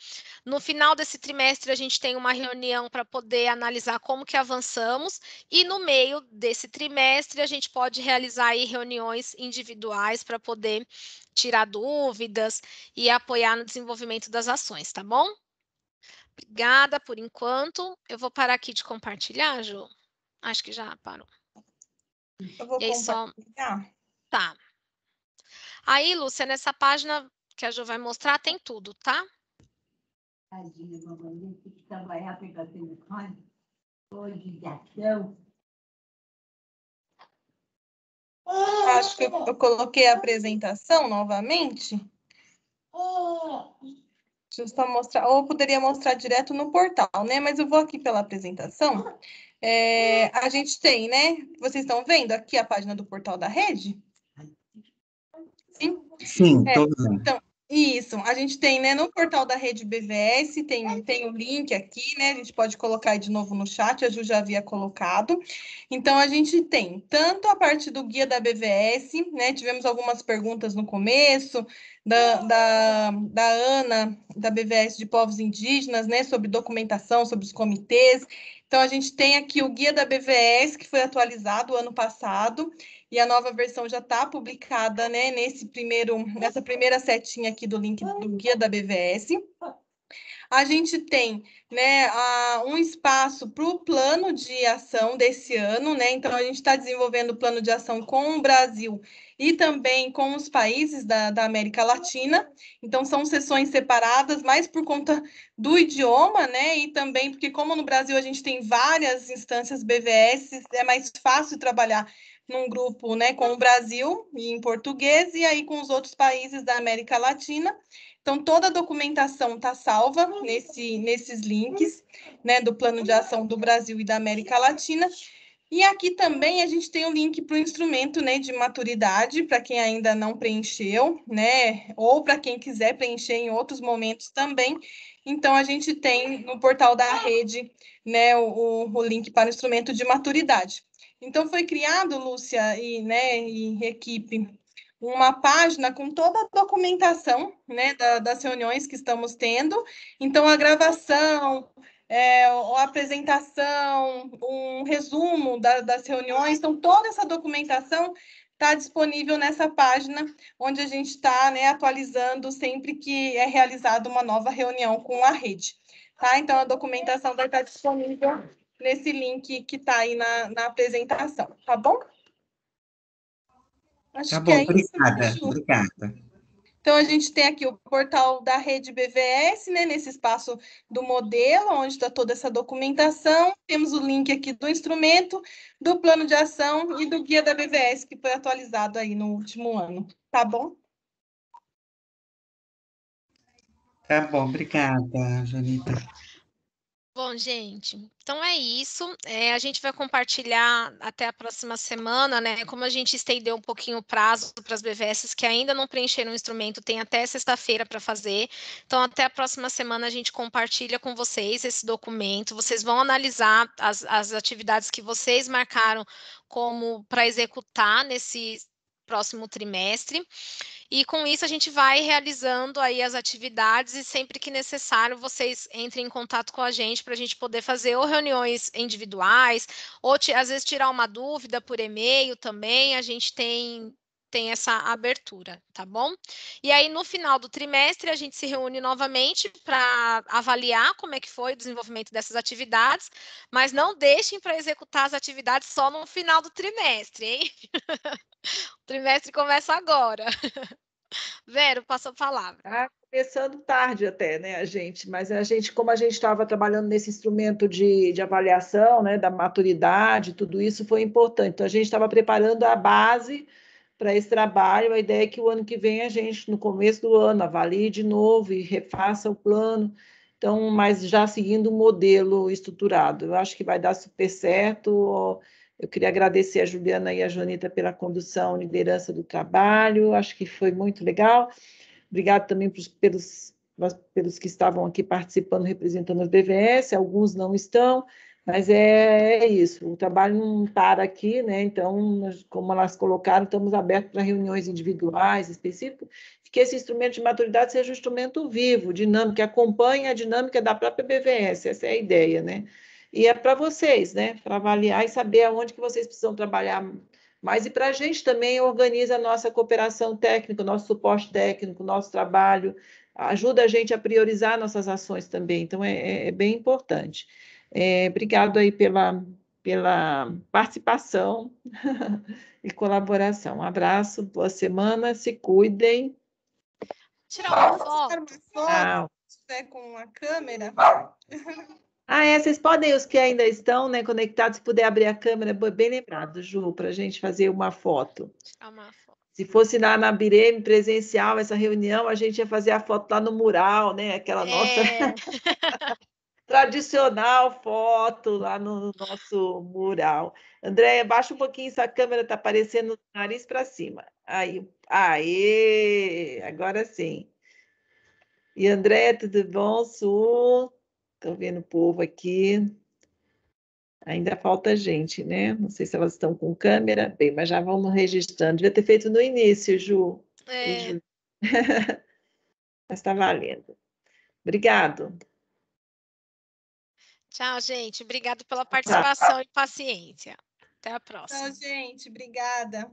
Speaker 3: No final desse trimestre, a gente tem uma reunião para poder analisar como que avançamos e no meio desse trimestre a gente pode realizar aí reuniões individuais para poder tirar dúvidas e apoiar no desenvolvimento das ações, tá bom? Obrigada por enquanto. Eu vou parar aqui de compartilhar, Ju. Acho que já parou. Eu vou e aí, Só... Tá. Aí, Lúcia, nessa página que a Ju vai mostrar, tem tudo, tá?
Speaker 4: Tadinha, mamãe, que
Speaker 1: trabalhar pela telefone, codificação, ah, Acho que eu tá. coloquei a apresentação novamente.
Speaker 2: Deixa eu só mostrar, ou eu poderia mostrar direto no portal, né? Mas eu vou aqui pela apresentação. É, a gente tem, né? Vocês estão vendo aqui a página do portal da rede? Sim. Sim, é, todos. Então, isso, a gente tem, né, no portal da Rede BVS, tem, tem o link aqui, né, a gente pode colocar aí de novo no chat, a Ju já havia colocado. Então, a gente tem tanto a parte do guia da BVS, né, tivemos algumas perguntas no começo, da, da, da Ana, da BVS de Povos Indígenas, né, sobre documentação, sobre os comitês. Então, a gente tem aqui o guia da BVS, que foi atualizado ano passado, e a nova versão já está publicada, né, nesse primeiro, nessa primeira setinha aqui do link do guia da BVS. A gente tem né, um espaço para o plano de ação desse ano, né? Então, a gente está desenvolvendo o plano de ação com o Brasil e também com os países da, da América Latina. Então, são sessões separadas, mais por conta do idioma, né? E também porque, como no Brasil a gente tem várias instâncias BVS, é mais fácil trabalhar num grupo né, com o Brasil em português e aí com os outros países da América Latina. Então, toda a documentação está salva nesse, nesses links né, do Plano de Ação do Brasil e da América Latina. E aqui também a gente tem o um link para o instrumento né, de maturidade, para quem ainda não preencheu, né, ou para quem quiser preencher em outros momentos também. Então, a gente tem no portal da rede né, o, o link para o instrumento de maturidade. Então, foi criado, Lúcia e, né, e equipe, uma página com toda a documentação né, da, das reuniões que estamos tendo. Então, a gravação, é, a apresentação, um resumo da, das reuniões, então, toda essa documentação está disponível nessa página, onde a gente está né, atualizando sempre que é realizada uma nova reunião com a rede. Tá? Então, a documentação vai estar tá disponível nesse link que está aí na, na apresentação, tá bom? Acho tá bom, é obrigada, isso,
Speaker 5: obrigada.
Speaker 2: Então, a gente tem aqui o portal da rede BVS, né, nesse espaço do modelo, onde está toda essa documentação. Temos o link aqui do instrumento, do plano de ação e do guia da BVS, que foi atualizado aí no último ano. Tá bom?
Speaker 5: Tá bom, obrigada, Janita.
Speaker 3: Bom, gente, então é isso. É, a gente vai compartilhar até a próxima semana, né? Como a gente estendeu um pouquinho o prazo para as BVSs que ainda não preencheram o instrumento, tem até sexta-feira para fazer. Então, até a próxima semana a gente compartilha com vocês esse documento. Vocês vão analisar as, as atividades que vocês marcaram como para executar nesse próximo trimestre. E com isso a gente vai realizando aí as atividades e sempre que necessário vocês entrem em contato com a gente para a gente poder fazer ou reuniões individuais ou às vezes tirar uma dúvida por e-mail também. A gente tem tem essa abertura, tá bom? E aí, no final do trimestre, a gente se reúne novamente para avaliar como é que foi o desenvolvimento dessas atividades, mas não deixem para executar as atividades só no final do trimestre, hein? o trimestre começa agora. Vero, passa a palavra.
Speaker 1: Tá começando tarde até, né, a gente? Mas a gente, como a gente estava trabalhando nesse instrumento de, de avaliação, né, da maturidade, tudo isso foi importante. Então, a gente estava preparando a base para esse trabalho. A ideia é que o ano que vem a gente, no começo do ano, avalie de novo e refaça o plano. Então, mas já seguindo um modelo estruturado. Eu acho que vai dar super certo. Eu queria agradecer a Juliana e a Janita pela condução, liderança do trabalho. Acho que foi muito legal. Obrigado também pros, pelos, pelos que estavam aqui participando, representando as BVS. Alguns não estão. Mas é, é isso, o trabalho não para aqui, né? Então, nós, como elas colocaram, estamos abertos para reuniões individuais específicas, que esse instrumento de maturidade seja um instrumento vivo, dinâmico, que acompanhe a dinâmica da própria BVS, essa é a ideia, né? E é para vocês, né? Para avaliar e saber aonde que vocês precisam trabalhar mais. E para a gente também organiza a nossa cooperação técnica, nosso suporte técnico, nosso trabalho, ajuda a gente a priorizar nossas ações também. Então, é, é, é bem importante. É, obrigado aí pela, pela participação e colaboração. Um abraço, boa semana, se cuidem.
Speaker 2: Tirar uma foto. Tirar né, com a câmera.
Speaker 1: Ah, é, vocês podem, os que ainda estão né, conectados, se puder abrir a câmera, bem lembrado, Ju, para a gente fazer uma foto. Ah, uma foto. Se fosse na Bireme presencial, essa reunião, a gente ia fazer a foto lá no mural, né? Aquela é. nossa. tradicional foto lá no nosso mural. Andréia, baixa um pouquinho essa câmera, tá aparecendo o nariz para cima. Aí, aê, agora sim. E André, tudo bom? Su? Estou vendo o povo aqui. Ainda falta gente, né? Não sei se elas estão com câmera. Bem, mas já vamos registrando. Devia ter feito no início, Ju. É. Ju. mas está valendo. Obrigado.
Speaker 3: Tchau, gente. Obrigado pela participação e paciência. Até a próxima. Tchau, gente.
Speaker 1: Obrigada.